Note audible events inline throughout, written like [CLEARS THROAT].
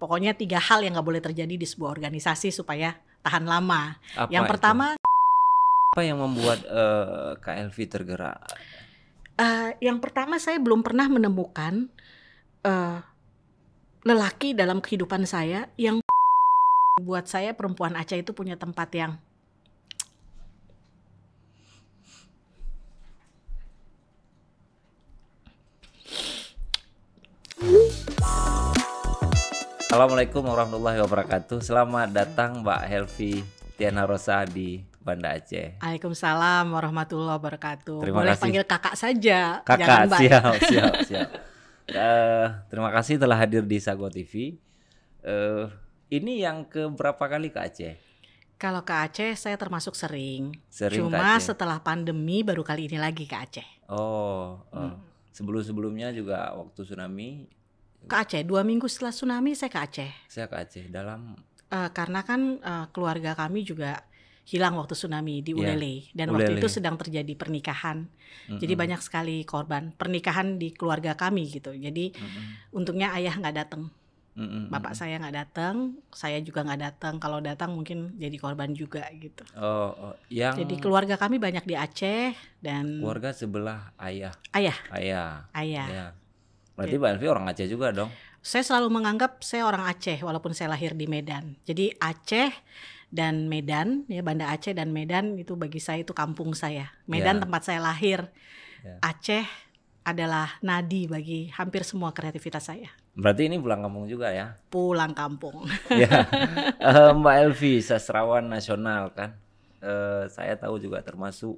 pokoknya tiga hal yang nggak boleh terjadi di sebuah organisasi supaya tahan lama. Apa yang pertama apa yang membuat uh, eh, KLV tergerak? Uh, yang pertama saya belum pernah menemukan uh, lelaki dalam kehidupan saya yang buat saya perempuan Aceh itu punya tempat yang Assalamualaikum warahmatullahi wabarakatuh. Selamat datang Mbak Helvi Tiana Rosa di Banda Aceh. Waalaikumsalam warahmatullahi wabarakatuh. Terima Boleh kasih. panggil kakak saja. Kakak, Mbak. siap, [LAUGHS] siap, siap. uh, terima kasih telah hadir di Sago TV. Uh, eh, ini yang ke berapa kali ke Aceh? Kalau ke Aceh saya termasuk sering. sering Cuma setelah pandemi baru kali ini lagi ke Aceh. Oh, uh, hmm. sebelum-sebelumnya juga waktu tsunami ke Aceh dua minggu setelah tsunami saya ke Aceh saya ke Aceh dalam uh, karena kan uh, keluarga kami juga hilang waktu tsunami di iya, Ulele yeah. dan Ulele. waktu itu sedang terjadi pernikahan mm-hmm. jadi banyak sekali korban pernikahan di keluarga kami gitu jadi mm-hmm. untungnya ayah nggak datang bapak saya nggak datang saya juga nggak datang kalau datang mungkin jadi korban juga gitu oh, oh yang jadi keluarga kami banyak di Aceh dan keluarga sebelah ayah ayah ayah ayah, ayah. Berarti Mbak Elvi orang Aceh juga dong? Saya selalu menganggap saya orang Aceh walaupun saya lahir di Medan. Jadi Aceh dan Medan ya Banda Aceh dan Medan itu bagi saya itu kampung saya. Medan ya. tempat saya lahir. Ya. Aceh adalah nadi bagi hampir semua kreativitas saya. Berarti ini pulang kampung juga ya? Pulang kampung. [LAUGHS] ya. Eh, Mbak Elvi sastrawan nasional kan. Uh, saya tahu juga termasuk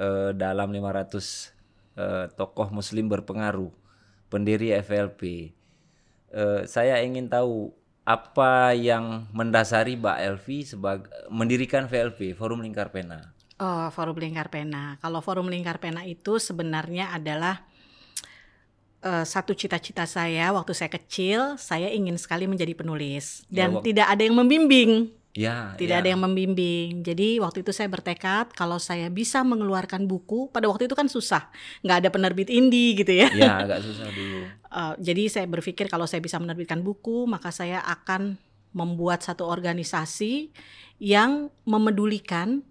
uh, dalam 500 uh, tokoh muslim berpengaruh pendiri FLP. Uh, eh, saya ingin tahu apa yang mendasari Mbak Elvi sebagai mendirikan VLP Forum Lingkar Pena. Oh, Forum Lingkar Pena. Kalau Forum Lingkar Pena itu sebenarnya adalah uh, satu cita-cita saya waktu saya kecil, saya ingin sekali menjadi penulis ya, dan ya, tidak ada yang membimbing. Ya, tidak ya. ada yang membimbing. Jadi waktu itu saya bertekad kalau saya bisa mengeluarkan buku. Pada waktu itu kan susah, nggak ada penerbit indie gitu ya. Iya, agak susah dulu. uh, [LAUGHS] jadi saya berpikir kalau saya bisa menerbitkan buku, maka saya akan membuat satu organisasi yang memedulikan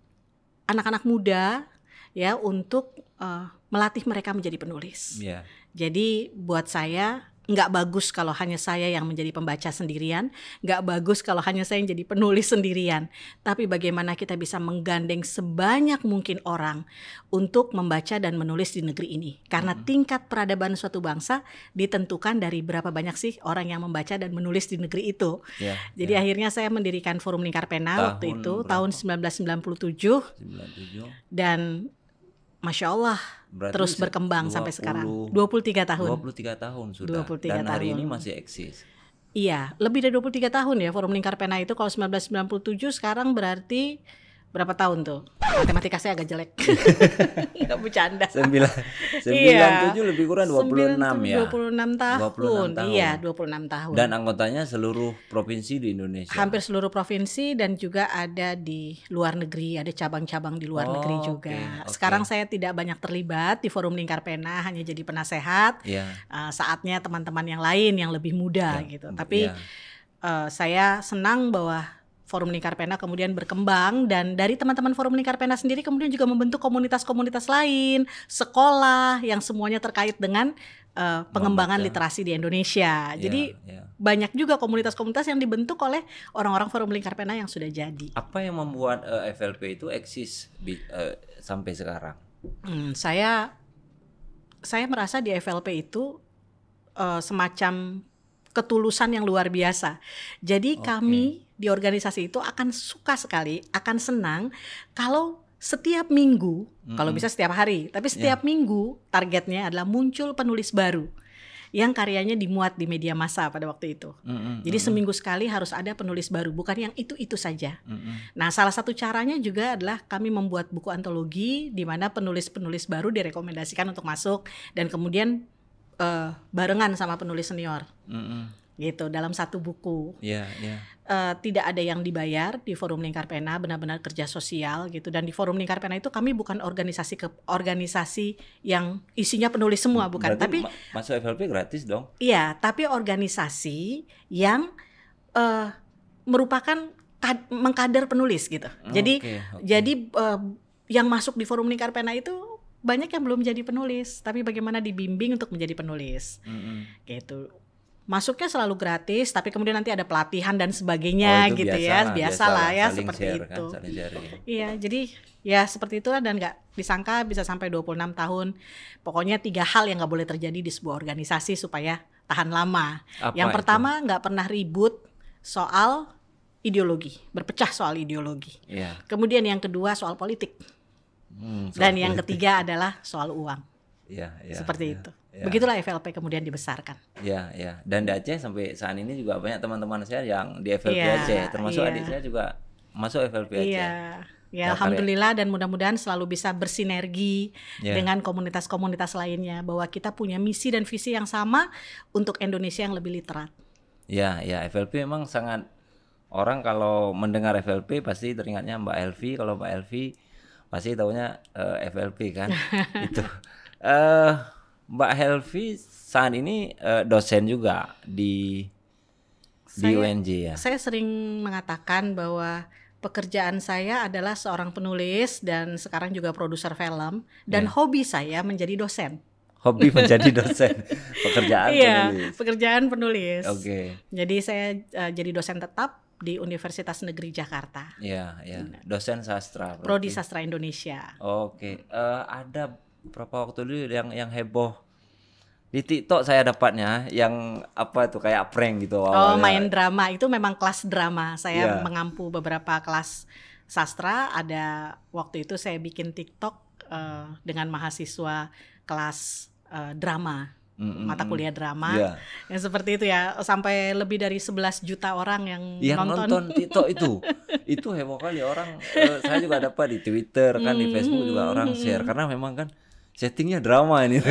anak-anak muda ya untuk uh, melatih mereka menjadi penulis. Ya. Jadi buat saya nggak bagus kalau hanya saya yang menjadi pembaca sendirian, nggak bagus kalau hanya saya yang jadi penulis sendirian. Tapi bagaimana kita bisa menggandeng sebanyak mungkin orang untuk membaca dan menulis di negeri ini. Karena hmm. tingkat peradaban suatu bangsa ditentukan dari berapa banyak sih orang yang membaca dan menulis di negeri itu. Yeah, jadi yeah. akhirnya saya mendirikan Forum Lingkar Pena waktu itu berapa? tahun 1997. 97. Dan Masya Allah Berarti terus berkembang 20, sampai sekarang 23 tahun 23 tahun sudah 23 dan tahun. hari ini masih eksis Iya, lebih dari 23 tahun ya Forum Lingkar Pena itu kalau 1997 sekarang berarti berapa tahun tuh? Matematika saya agak jelek. Enggak [LAUGHS] bercanda. 9 97 [LAUGHS] iya. lebih kurang 26 9, ya. 26 tahun. 26 tahun. Iya, 26 tahun. Dan anggotanya seluruh provinsi di Indonesia. Hampir seluruh provinsi dan juga ada di luar negeri, ada cabang-cabang di luar oh, negeri juga. Okay, okay. Sekarang saya tidak banyak terlibat di forum Lingkar Pena, hanya jadi penasehat. Yeah. Iya. Uh, saatnya teman-teman yang lain yang lebih muda yeah. gitu. Tapi yeah. Iya. uh, saya senang bahwa Forum Lingkar Pena kemudian berkembang dan dari teman-teman Forum Lingkar Pena sendiri kemudian juga membentuk komunitas-komunitas lain, sekolah yang semuanya terkait dengan uh, pengembangan Membaca. literasi di Indonesia. Yeah, Jadi yeah. Iya. banyak juga komunitas-komunitas yang dibentuk oleh orang-orang Forum Lingkar Pena yang sudah jadi. Apa yang membuat uh, eh, FLP itu eksis di, uh, eh, sampai sekarang? Hmm, saya saya merasa di FLP itu uh, semacam ketulusan yang luar biasa. Jadi okay. kami di organisasi itu akan suka sekali, akan senang kalau setiap minggu, mm-hmm. kalau bisa setiap hari, tapi iya. setiap yeah. minggu targetnya adalah muncul penulis baru yang karyanya dimuat di media massa pada waktu itu. Mm-hmm. Jadi seminggu sekali harus ada penulis baru, bukan yang itu-itu saja. Mm-hmm. Nah, salah satu caranya juga adalah kami membuat buku antologi di mana penulis-penulis baru direkomendasikan untuk masuk dan kemudian uh, barengan sama penulis senior. Mm-hmm gitu dalam satu buku. Yeah, yeah. Uh, tidak ada yang dibayar di Forum Lingkar Pena benar-benar kerja sosial gitu dan di Forum Lingkar Pena itu kami bukan organisasi ke organisasi yang isinya penulis semua hmm, bukan Berarti tapi ma masuk FLP gratis dong. Iya, tapi organisasi yang uh, merupakan mengkader penulis gitu. Oh, jadi okay, okay. jadi uh, yang masuk di Forum Lingkar Pena itu banyak yang belum jadi penulis tapi bagaimana dibimbing untuk menjadi penulis mm -hmm. gitu masuknya selalu gratis tapi kemudian nanti ada pelatihan dan sebagainya oh, gitu biasa, ya biasalah biasa lah ya seperti share, itu kan, iya jadi ya seperti itu dan nggak disangka bisa sampai 26 tahun pokoknya tiga hal yang nggak boleh terjadi di sebuah organisasi supaya tahan lama Apa yang pertama nggak pernah ribut soal ideologi berpecah soal ideologi yeah. kemudian yang kedua soal politik hmm, soal dan politik. yang ketiga adalah soal uang ya, ya, seperti ya. itu Ya. Begitulah FLP kemudian dibesarkan. Iya, iya. Dan di Aceh sampai saat ini juga banyak teman-teman saya yang di FLP ya, Aceh, termasuk ya. adik saya juga masuk FLP Aceh. Iya. Ya, ya alhamdulillah dan mudah-mudahan selalu bisa bersinergi ya. dengan komunitas-komunitas lainnya bahwa kita punya misi dan visi yang sama untuk Indonesia yang lebih literat. Ya, ya FLP memang sangat orang kalau mendengar FLP pasti teringatnya Mbak Elvi, kalau Mbak Elvi pasti taunya uh, eh, FLP kan. [LAUGHS] Itu. uh, Mbak Helvi saat ini uh, dosen juga di saya, di UNJ ya. Saya sering mengatakan bahwa pekerjaan saya adalah seorang penulis dan sekarang juga produser film dan yeah. hobi saya menjadi dosen. Hobi [LAUGHS] menjadi dosen, pekerjaan iya, penulis. pekerjaan penulis. Oke. Okay. Jadi saya uh, jadi dosen tetap di Universitas Negeri Jakarta. Iya, yeah, iya. Yeah. Dosen sastra. Prodi Sastra Indonesia. Oke. Okay. Uh, eh, ada berapa waktu dulu yang yang heboh di TikTok saya dapatnya yang apa itu kayak prank gitu oh, awalnya. Oh main drama itu memang kelas drama saya yeah. mengampu beberapa kelas sastra ada waktu itu saya bikin TikTok uh, dengan mahasiswa kelas uh, drama mm, mata kuliah drama yeah. yang seperti itu ya sampai lebih dari 11 juta orang yang, yang nonton. nonton TikTok itu [LAUGHS] itu heboh kali orang uh, saya juga dapat di Twitter kan mm, di Facebook juga orang share karena memang kan settingnya drama ini. [LAUGHS]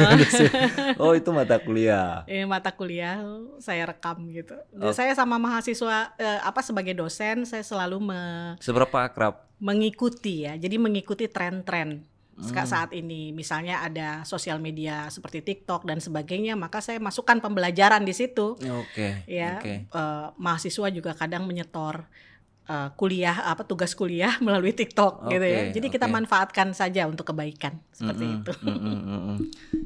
Oh. [LAUGHS] oh itu mata kuliah. Eh, mata kuliah saya rekam gitu. Oh. Saya sama mahasiswa eh, apa sebagai dosen saya selalu me seberapa akrab mengikuti ya. Jadi mengikuti tren-tren hmm. saat ini. Misalnya ada sosial media seperti TikTok dan sebagainya, maka saya masukkan pembelajaran di situ. Oke. Okay. Ya. Okay. Eh, mahasiswa juga kadang menyetor uh, kuliah apa tugas kuliah [LAUGHS] melalui TikTok okay, gitu ya. Jadi okay. kita manfaatkan saja untuk kebaikan seperti mm -hmm, itu. Mm -hmm, mm -hmm.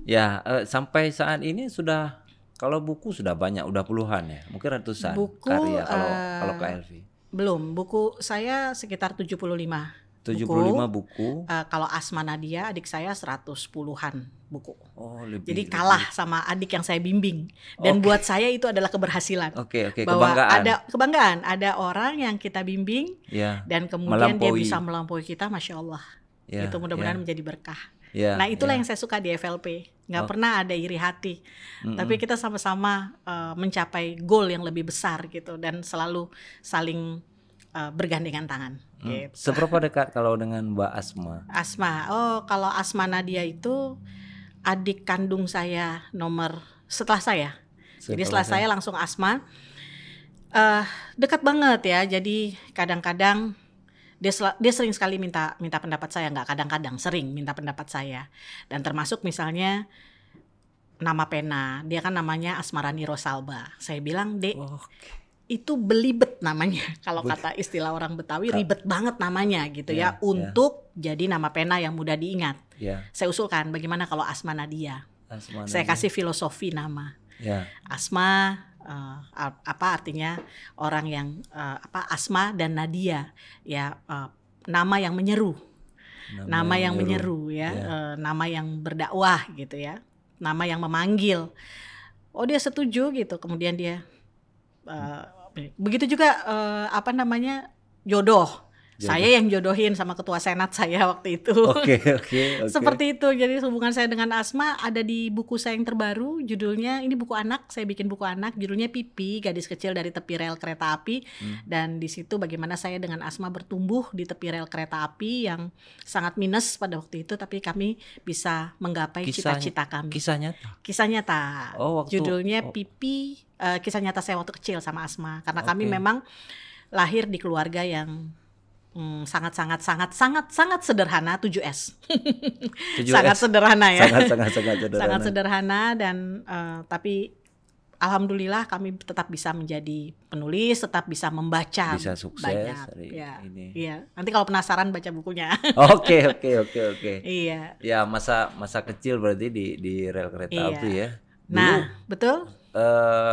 Ya uh, sampai saat ini sudah kalau buku sudah banyak udah puluhan ya mungkin ratusan buku, karya kalau uh, kalau KLV. Belum buku saya sekitar 75 75 buku. buku. Uh, kalau Asma Nadia adik saya 110-an buku. Oh, lebih, Jadi kalah sama adik yang saya bimbing dan okay. buat saya itu adalah keberhasilan. Oke, okay, oke, okay. bahwa ada kebanggaan, ada orang yang kita bimbing yeah. dan kemudian melampaui. dia bisa melampaui kita, Masya Allah. Yeah, itu mudah-mudahan yeah. menjadi berkah. Yeah, nah, itulah yeah. yang saya suka di FLP. Nggak oh. pernah ada iri hati. Mm -hmm. Tapi kita sama-sama uh, mencapai goal yang lebih besar gitu dan selalu saling uh, bergandengan tangan. Hmm. Gitu. Seberapa dekat kalau dengan Mbak Asma? Asma, oh kalau Asma Nadia itu adik kandung saya nomor setelah saya. Setelah Jadi setelah saya, saya langsung Asma. Uh, dekat banget ya. Jadi kadang-kadang dia dia sering sekali minta minta pendapat saya nggak kadang-kadang sering minta pendapat saya dan termasuk misalnya nama pena dia kan namanya Asmarani Rosalba saya bilang dek okay itu belibet namanya [LAUGHS] kalau kata istilah orang Betawi ribet banget namanya gitu yeah, ya, ya untuk yeah. jadi nama pena yang mudah diingat. Yeah. Saya usulkan bagaimana kalau Asma Nadia. Asma Nadia. Saya kasih filosofi nama. Yeah. Asma uh, apa artinya orang yang uh, apa Asma dan Nadia ya uh, nama yang menyeru. Nama, nama yang, yang menyeru, ya, yeah. Ya. uh, nama yang berdakwah gitu ya. Nama yang memanggil. Oh dia setuju gitu. Kemudian dia Begitu juga uh, apa namanya jodoh saya yang jodohin sama ketua senat saya waktu itu. Oke, okay, [LAUGHS] oke, okay, okay. Seperti itu. Jadi hubungan saya dengan Asma ada di buku saya yang terbaru, judulnya ini buku anak, saya bikin buku anak, judulnya Pipi, gadis kecil dari tepi rel kereta api hmm. dan di situ bagaimana saya dengan Asma bertumbuh di tepi rel kereta api yang sangat minus pada waktu itu tapi kami bisa menggapai cita-cita kami. Kisah nyata. Kisah nyata. Oh, waktu, judulnya oh. Pipi uh, kisah nyata saya waktu kecil sama Asma karena okay. kami memang lahir di keluarga yang Hmm, sangat sangat sangat sangat sangat sederhana 7S. 7S. sangat sederhana ya. Sangat sangat sangat [LAUGHS] sederhana. sangat sederhana dan uh, tapi alhamdulillah kami tetap bisa menjadi penulis, tetap bisa membaca bisa sukses banyak. Hari ya. ini. Iya. Nanti kalau penasaran baca bukunya. [LAUGHS] Oke, oke, oke, oke. Iya. Ya, masa masa kecil berarti di di rel kereta iya. api ya. Nah, Dulu, nah, betul? Eh uh,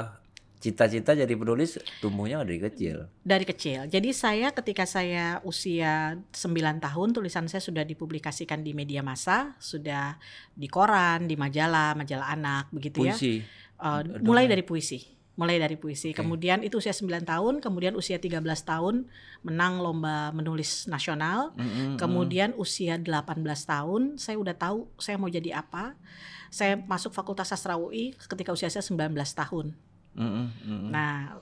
cita-cita jadi penulis tumbuhnya dari kecil. Dari kecil. Jadi saya ketika saya usia 9 tahun tulisan saya sudah dipublikasikan di media massa, sudah di koran, di majalah, majalah anak begitu ya. puisi. ya. Uh, mulai dari puisi. Mulai dari puisi. Okay. Kemudian itu usia 9 tahun, kemudian usia 13 tahun menang lomba menulis nasional. Mm -hmm. Kemudian usia 18 tahun saya udah tahu saya mau jadi apa. Saya masuk Fakultas Sastra UI ketika usia saya 19 tahun Mm-hmm. Nah,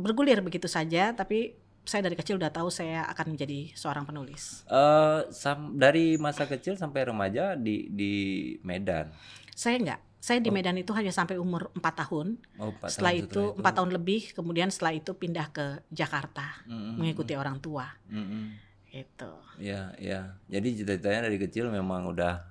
bergulir begitu saja, tapi saya dari kecil udah tahu saya akan menjadi seorang penulis. Uh, dari masa kecil sampai remaja di di Medan. Saya enggak. Saya di oh. Medan oh. itu hanya sampai umur 4 tahun. Oh, 4 setelah tahun itu itu 4 tahun lebih, kemudian setelah itu pindah ke Jakarta mm-hmm. mengikuti orang tua. Mm-hmm. Gitu. Ya, ya. Jadi cita-citanya dari kecil memang udah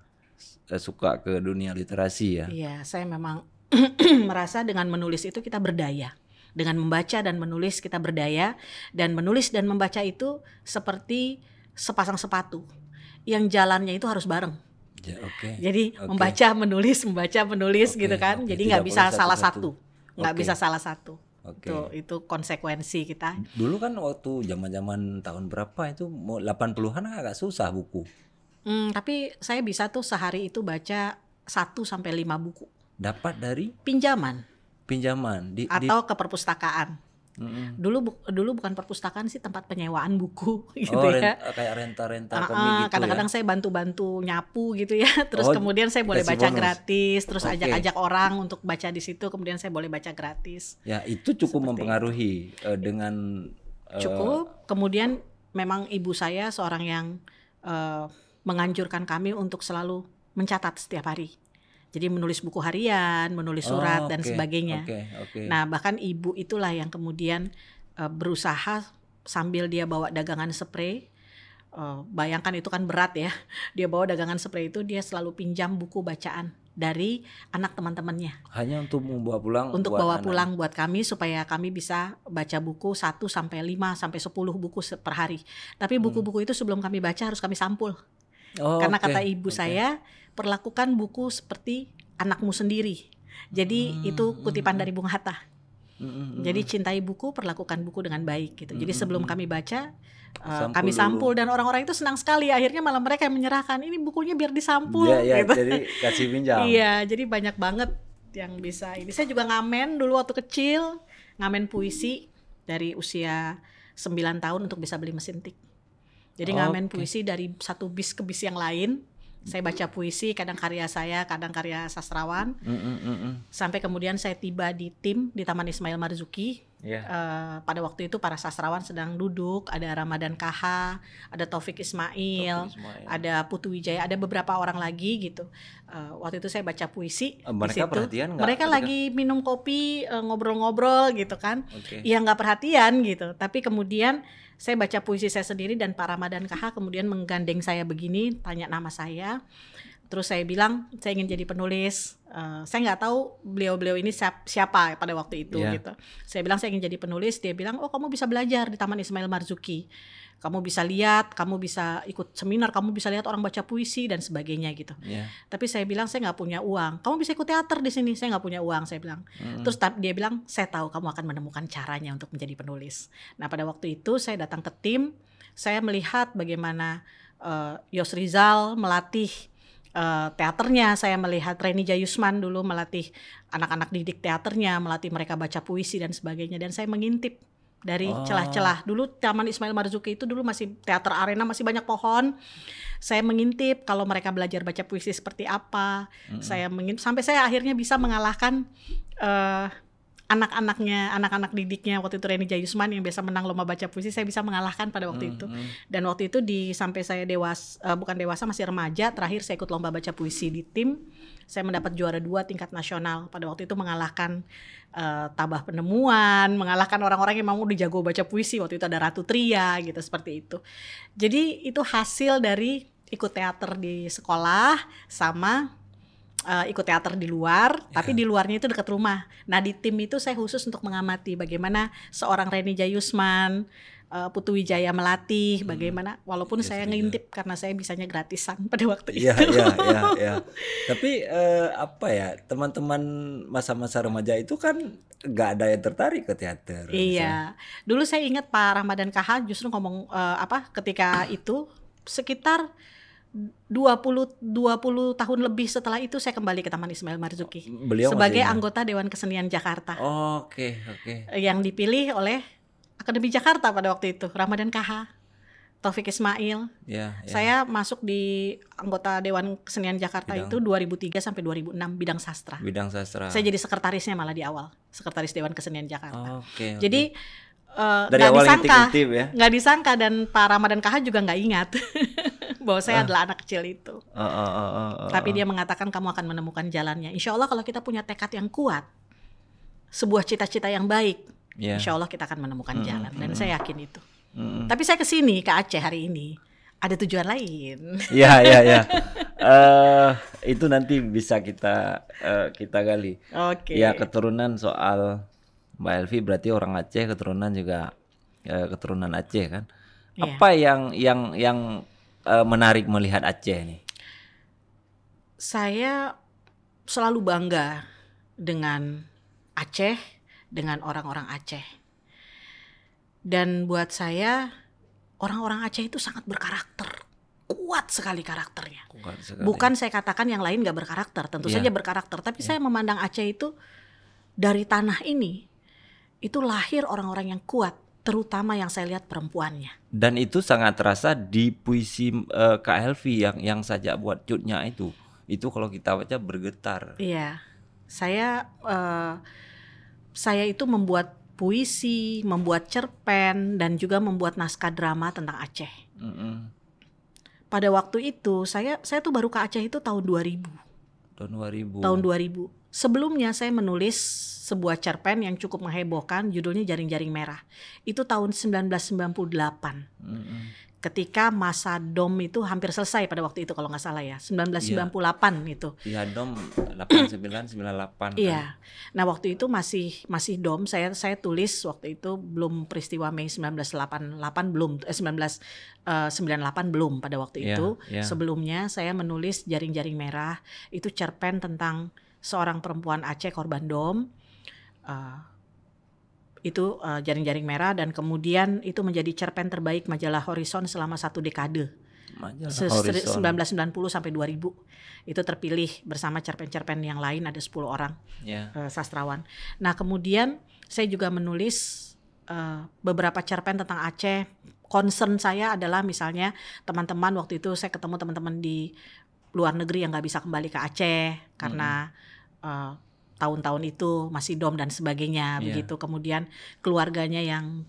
eh, suka ke dunia literasi ya. Iya, saya memang [CLEARS THROAT] merasa dengan menulis itu kita berdaya. Dengan membaca dan menulis kita berdaya dan menulis dan membaca itu seperti sepasang sepatu yang jalannya itu harus bareng. Ya, okay. Jadi okay. membaca menulis membaca menulis okay, gitu kan. Okay. Jadi nggak bisa salah satu, nggak bisa salah satu. Okay. Itu itu konsekuensi kita. Dulu kan waktu zaman-zaman tahun berapa itu 80-an agak susah buku. Hmm, tapi saya bisa tuh sehari itu baca satu sampai lima buku dapat dari pinjaman. Pinjaman di atau di... ke perpustakaan. Mm-hmm. Dulu bu- dulu bukan perpustakaan sih tempat penyewaan buku [LAUGHS] gitu oh, ya. kayak renta-renta uh, uh, gitu Kadang-kadang ya? saya bantu-bantu nyapu gitu ya. [LAUGHS] Terus oh, kemudian saya boleh baca bonus. gratis, terus okay. ajak-ajak orang untuk baca di situ, kemudian saya boleh baca gratis. Ya, itu cukup Seperti mempengaruhi itu. Uh, dengan uh, Cukup. Kemudian memang ibu saya seorang yang uh, menganjurkan kami untuk selalu mencatat setiap hari. Jadi menulis buku harian, menulis surat oh, okay. dan sebagainya. Okay, okay. Nah, bahkan ibu itulah yang kemudian uh, berusaha sambil dia bawa dagangan spray Uh, bayangkan itu kan berat ya. [LAUGHS] Dia bawa dagangan spray itu dia selalu pinjam buku bacaan dari anak teman-temannya. Hanya untuk membawa pulang untuk buat bawa anak. pulang buat kami supaya kami bisa baca buku 1 sampai 5 sampai 10 buku per hari. Tapi hmm. buku-buku itu sebelum kami baca harus kami sampul. Oh, Karena okay. kata ibu okay. saya perlakukan buku seperti anakmu sendiri. Jadi hmm, itu hmm, kutipan hmm. dari Bung Hatta. Hmm, hmm, hmm Jadi cintai buku, perlakukan buku dengan baik gitu. hmm Jadi sebelum kami baca, eh, sampul kami sampul dan orang-orang itu senang sekali. Akhirnya malah mereka yang menyerahkan ini bukunya biar disampul. Iya, ya, gitu. jadi kasih pinjam. [LAUGHS] iya, jadi banyak banget yang bisa. Ini saya juga ngamen dulu waktu kecil, ngamen puisi dari usia 9 tahun untuk bisa beli mesin tik. Jadi okay. ngamen puisi dari satu bis ke bis yang lain saya baca puisi, kadang karya saya, kadang karya sastrawan. Mm, mm -mm, mm Sampai kemudian saya tiba di tim di Taman Ismail Marzuki. Yeah. Iya. Uh, pada waktu itu para sastrawan sedang duduk, ada Ramadan Kahar ada Taufik Ismail, Taufik Ismail, ada Putu Wijaya, ada beberapa orang lagi gitu. Uh, waktu itu saya baca puisi. Eh, di mereka perhatian gak? Mereka ketika... lagi minum kopi, eh, ngobrol-ngobrol uh, gitu kan. Okay. Ya nggak perhatian gitu. Tapi kemudian saya baca puisi saya sendiri dan Pak Ramadan KH kemudian menggandeng saya begini, tanya nama saya. Terus saya bilang saya ingin jadi penulis. Uh, saya nggak tahu beliau-beliau ini siapa pada waktu itu yeah. gitu. Saya bilang saya ingin jadi penulis, dia bilang oh kamu bisa belajar di Taman Ismail Marzuki kamu bisa lihat, kamu bisa ikut seminar, kamu bisa lihat orang baca puisi dan sebagainya gitu. Yeah. Tapi saya bilang saya nggak punya uang. Kamu bisa ikut teater di sini, saya nggak punya uang. Saya bilang. Mm. Terus dia bilang saya tahu kamu akan menemukan caranya untuk menjadi penulis. Nah pada waktu itu saya datang ke tim, saya melihat bagaimana uh, Yos Rizal melatih uh, teaternya. Saya melihat Reni Jayusman dulu melatih anak-anak didik teaternya, melatih mereka baca puisi dan sebagainya. Dan saya mengintip dari oh. celah-celah. Oh. Dulu Taman Ismail Marzuki itu dulu masih teater arena masih banyak pohon. Saya mengintip kalau mereka belajar baca puisi seperti apa. Mm -hmm. Saya mengintip sampai saya akhirnya bisa mengalahkan uh, anak-anaknya, anak-anak didiknya waktu itu Reni Jayusman yang biasa menang lomba baca puisi, saya bisa mengalahkan pada waktu mm -hmm. itu. Dan waktu itu di sampai saya dewasa, uh, bukan dewasa masih remaja, terakhir saya ikut lomba baca puisi di tim saya mendapat juara dua tingkat nasional pada waktu itu mengalahkan uh, tabah penemuan mengalahkan orang-orang yang mau udah jago baca puisi waktu itu ada Ratu Tria gitu seperti itu jadi itu hasil dari ikut teater di sekolah sama uh, ikut teater di luar, yeah. tapi iya. di luarnya itu dekat rumah. Nah di tim itu saya khusus untuk mengamati bagaimana seorang Reni Jayusman, uh, eh, Putu Wijaya melatih hmm. bagaimana walaupun yes, iya saya iya. ngintip yeah. karena saya bisanya gratisan pada waktu yeah, itu. Iya iya [LAUGHS] iya. Tapi uh, apa ya teman-teman masa-masa remaja itu kan nggak ada yang tertarik ke teater. Gitu. Iya. Misalnya. Dulu saya ingat Pak Ramadan Kaha justru ngomong uh, apa ketika itu sekitar 20 20 tahun lebih setelah itu saya kembali ke Taman Ismail Marzuki. Beliau sebagai anggota Dewan Kesenian Jakarta. Oh, oke, okay, oke. Okay. Yang dipilih oleh Akademi Jakarta pada waktu itu, Ramadan KH, Taufik Ismail. Yeah, yeah. Saya masuk di anggota Dewan Kesenian Jakarta bidang. itu 2003 sampai 2006 bidang sastra. Bidang sastra. Saya jadi sekretarisnya malah di awal, sekretaris Dewan Kesenian Jakarta. Oh, okay, okay. Jadi uh, eh, gak disangka, ya? nggak ya. Gak disangka dan Pak Ramadan KH juga nggak ingat [LAUGHS] bahwa saya uh. adalah anak kecil itu. Uh, uh, uh, uh, uh, uh, Tapi dia mengatakan kamu akan menemukan jalannya. Insya Allah kalau kita punya tekad yang kuat, sebuah cita-cita yang baik, yeah. insya Allah kita akan menemukan hmm, jalan dan hmm. saya yakin itu. Hmm. Tapi saya kesini ke Aceh hari ini ada tujuan lain. Iya iya iya. [LAUGHS] Eh, itu nanti bisa kita uh, kita gali. Oke. Okay. Ya keturunan soal Mbak Elvi berarti orang Aceh keturunan juga uh, keturunan Aceh kan. Yeah. Apa yang yang yang uh, menarik melihat Aceh nih? Saya selalu bangga dengan Aceh dengan orang-orang Aceh. Dan buat saya orang-orang Aceh itu sangat berkarakter, kuat sekali karakternya. Kuat sekali. Bukan saya katakan yang lain gak berkarakter, tentu yeah. saja berkarakter. Tapi yeah. saya memandang Aceh itu dari tanah ini itu lahir orang-orang yang kuat, terutama yang saya lihat perempuannya. Dan itu sangat terasa di puisi uh, Kak Helvi yang yang saja buat cutnya itu. Itu kalau kita baca bergetar. Iya. Yeah. Saya uh, saya itu membuat puisi, membuat cerpen, dan juga membuat naskah drama tentang Aceh. Mm -hmm. Pada waktu itu saya saya tuh baru ke Aceh itu tahun 2000. Tahun 2000. Tahun 2000. Sebelumnya saya menulis sebuah cerpen yang cukup menghebohkan judulnya Jaring-Jaring Merah. Itu tahun 1998. Mm -hmm. Ketika masa DOM itu hampir selesai pada waktu itu kalau nggak salah ya. 1998 yeah. Iya. itu. Iya, yeah, DOM 89 98. Kan. Iya. Kan? Nah, waktu itu masih masih DOM saya saya tulis waktu itu belum peristiwa Mei 1988 belum eh 1998 eh, belum pada waktu yeah, itu. Yeah. Sebelumnya saya menulis Jaring-Jaring Merah itu cerpen tentang seorang perempuan Aceh korban dom Ah. itu ah, jaring-jaring uh, merah dan kemudian itu menjadi cerpen terbaik majalah Horizon selama satu dekade. 1990 sampai 2000 itu terpilih bersama cerpen-cerpen yang lain ada 10 orang yeah. Ya. uh, sastrawan. Nah, kemudian saya juga menulis uh, beberapa cerpen tentang Aceh. Concern saya adalah misalnya teman-teman waktu itu saya ketemu teman-teman di luar negeri yang nggak bisa kembali ke Aceh karena hmm tahun-tahun itu masih dom dan sebagainya yeah. begitu kemudian keluarganya yang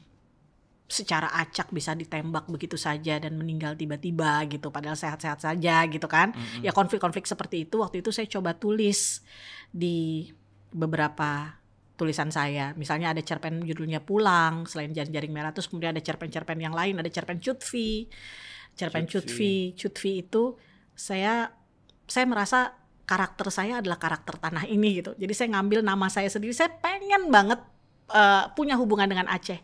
secara acak bisa ditembak begitu saja dan meninggal tiba-tiba gitu padahal sehat-sehat saja gitu kan mm -hmm. ya konflik-konflik seperti itu waktu itu saya coba tulis di beberapa tulisan saya. Misalnya ada cerpen judulnya Pulang, selain Jaring-Jaring Merah, terus kemudian ada cerpen-cerpen yang lain, ada cerpen Cutfi. Cerpen Cutfi, Cutfi itu saya saya merasa karakter saya adalah karakter tanah ini gitu. Jadi saya ngambil nama saya sendiri. Saya pengen banget uh, punya hubungan dengan Aceh.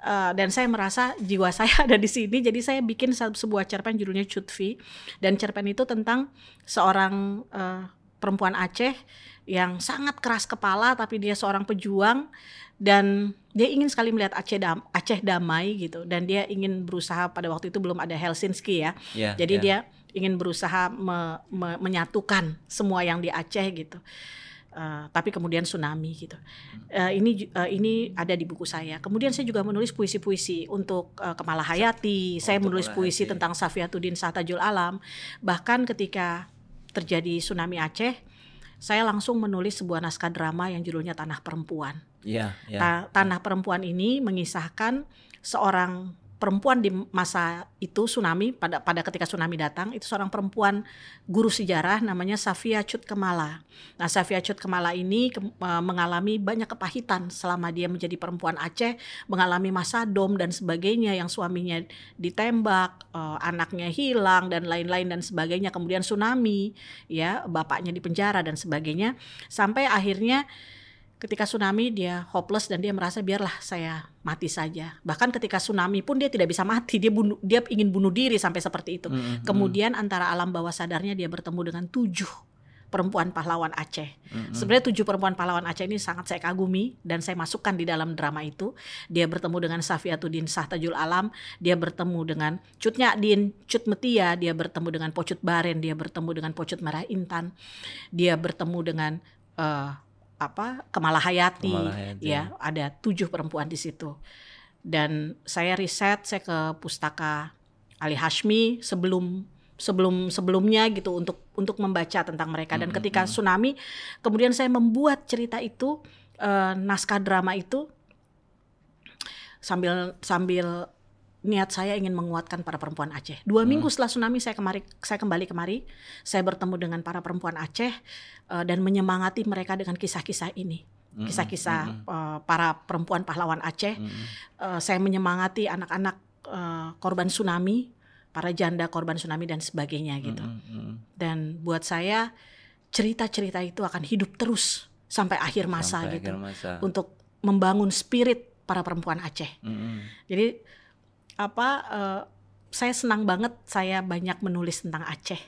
Uh, dan saya merasa jiwa [LAUGHS] saya ada di sini jadi saya bikin sebuah cerpen judulnya Cutfi dan cerpen itu tentang seorang uh, perempuan Aceh yang sangat keras kepala tapi dia seorang pejuang dan dia ingin sekali melihat Aceh dam Aceh damai gitu dan dia ingin berusaha pada waktu itu belum ada Helsinki ya yeah, jadi yeah. dia ingin berusaha me, me, menyatukan semua yang di Aceh gitu. Uh, tapi kemudian tsunami gitu. Uh, ini uh, ini ada di buku saya. Kemudian saya juga menulis puisi-puisi untuk uh, Kemala Hayati. Oh, saya menulis Kemala puisi Hayati. tentang Safiatuddin Satajul Alam. Bahkan ketika terjadi tsunami Aceh, saya langsung menulis sebuah naskah drama yang judulnya Tanah Perempuan. Yeah, yeah. Ta Tanah Perempuan ini mengisahkan seorang perempuan di masa itu tsunami pada pada ketika tsunami datang itu seorang perempuan guru sejarah namanya Safia Cut Kemala. Nah, Safia Cut Kemala ini ke, uh, e, mengalami banyak kepahitan selama dia menjadi perempuan Aceh, mengalami masa dom dan sebagainya yang suaminya ditembak, uh, anaknya hilang dan lain-lain dan sebagainya, kemudian tsunami, ya, bapaknya dipenjara dan sebagainya sampai akhirnya ketika tsunami dia hopeless dan dia merasa biarlah saya mati saja. Bahkan ketika tsunami pun dia tidak bisa mati, dia bunuh, dia ingin bunuh diri sampai seperti itu. Mm -hmm. Kemudian antara alam bawah sadarnya dia bertemu dengan tujuh perempuan pahlawan Aceh. Mm -hmm. Sebenarnya tujuh perempuan pahlawan Aceh ini sangat saya kagumi dan saya masukkan di dalam drama itu. Dia bertemu dengan Safiatuddin Sahtajul Alam, dia bertemu dengan Cut Din Cut Metia, dia bertemu dengan Pocut Baren, dia bertemu dengan Pocut Merah Intan, dia bertemu dengan uh, apa Kemala Hayati, Kemala ya ada tujuh perempuan di situ dan saya riset saya ke pustaka Ali Hashmi sebelum sebelum sebelumnya gitu untuk untuk membaca tentang mereka dan mm -hmm. ketika tsunami kemudian saya membuat cerita itu uh, naskah drama itu sambil sambil niat saya ingin menguatkan para perempuan Aceh. Dua hmm. minggu setelah tsunami saya kemari, saya kembali kemari, saya bertemu dengan para perempuan Aceh uh, dan menyemangati mereka dengan kisah-kisah ini, hmm, kisah-kisah hmm. uh, para perempuan pahlawan Aceh. Hmm. Uh, saya menyemangati anak-anak uh, korban tsunami, para janda korban tsunami dan sebagainya gitu. Hmm. Dan buat saya cerita-cerita itu akan hidup terus sampai akhir masa sampai gitu, akhir masa. untuk membangun spirit para perempuan Aceh. Hmm. Jadi apa uh, saya senang banget saya banyak menulis tentang Aceh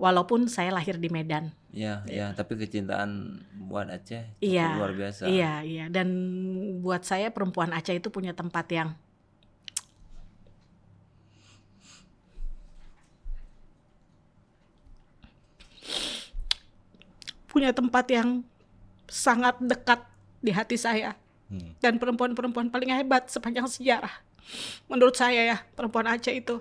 walaupun saya lahir di Medan. Iya, iya, ya, tapi kecintaan buat Aceh ya, luar biasa. Iya, iya, dan buat saya perempuan Aceh itu punya tempat yang punya tempat yang sangat dekat di hati saya. Hmm. Dan perempuan-perempuan paling hebat sepanjang sejarah menurut saya ya perempuan Aceh itu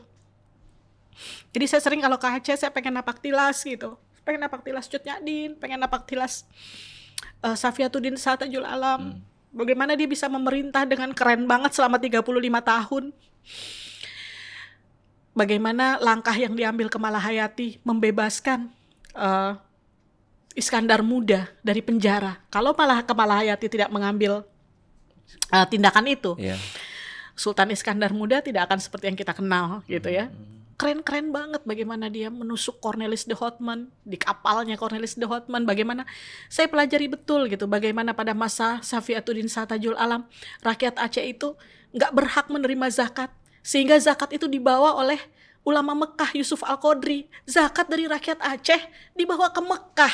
jadi saya sering kalau ke Aceh saya pengen napak tilas gitu pengen napak tilas Cut Nyadin pengen napak tilas uh, eh, Safiatudin Satajul Alam hmm. bagaimana dia bisa memerintah dengan keren banget selama 35 tahun bagaimana langkah yang diambil Kemala Hayati membebaskan uh, Iskandar Muda dari penjara kalau malah Kemala Hayati tidak mengambil uh, tindakan itu yeah Sultan Iskandar Muda tidak akan seperti yang kita kenal gitu ya. Hmm. Keren-keren banget bagaimana dia menusuk Cornelis de Hotman di kapalnya Cornelis de Hotman, Bagaimana saya pelajari betul gitu bagaimana pada masa Safiatuddin Satajul Alam rakyat Aceh itu nggak berhak menerima zakat sehingga zakat itu dibawa oleh ulama Mekah Yusuf Al-Qodri. Zakat dari rakyat Aceh dibawa ke Mekah.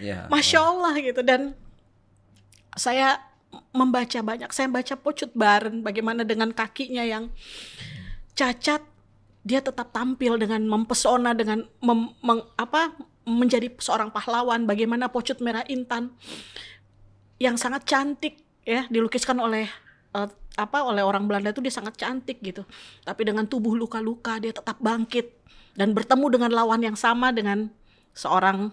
Yeah. Masya ya. Allah gitu dan saya membaca banyak. Saya baca Pocut bareng bagaimana dengan kakinya yang cacat dia tetap tampil dengan mempesona dengan mem, meng, apa menjadi seorang pahlawan bagaimana Pocut Merah Intan yang sangat cantik ya dilukiskan oleh uh, apa oleh orang Belanda itu dia sangat cantik gitu. Tapi dengan tubuh luka-luka dia tetap bangkit dan bertemu dengan lawan yang sama dengan seorang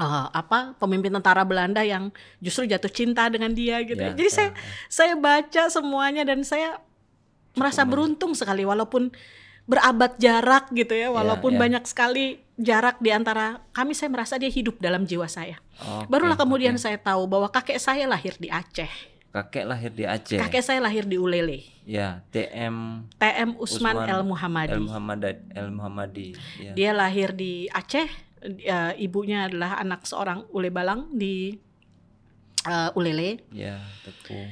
uh, apa pemimpin tentara Belanda yang justru jatuh cinta dengan dia gitu. Yeah, Jadi yeah. saya eh. saya baca semuanya dan saya Cukup merasa beruntung sekali walaupun berabad jarak gitu ya, ya walaupun yeah, yeah. banyak sekali jarak di antara kami saya merasa dia hidup dalam jiwa saya. Okay, Barulah kemudian okay. saya tahu bahwa kakek saya lahir di Aceh. Kakek lahir di Aceh. Kakek saya lahir di Ulele. Ya, TM TM Usman, Usman El Muhammadi. El Muhammad El Muhammadi. Ya. Dia lahir di Aceh, uh, ibunya adalah anak seorang ule balang di uh, ulele. Ya, betul.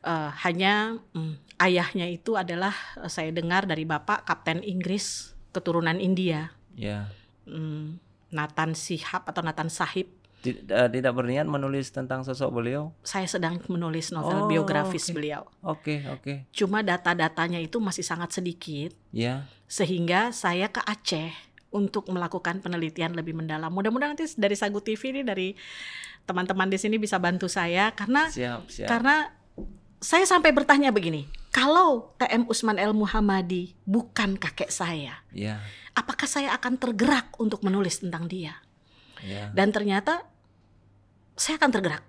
Uh, hanya um, ayahnya itu adalah eh, saya dengar dari bapak kapten Inggris keturunan India. Ya. Um, Nathan Sihab atau Nathan Sahib. Tidak, tidak berniat menulis tentang sosok beliau? Saya sedang menulis novel oh, biografis okay. beliau. Oke, okay, oke. Okay. Cuma data-datanya itu masih sangat sedikit. Ya. Sehingga saya ke Aceh untuk melakukan penelitian lebih mendalam. Mudah-mudahan nanti dari Sagu TV ini dari teman-teman di sini bisa bantu saya karena siap, siap. karena saya sampai bertanya begini, kalau TM Usman El Muhammadi bukan kakek saya, yeah. apakah saya akan tergerak untuk menulis tentang dia? Yeah. Dan ternyata saya akan tergerak.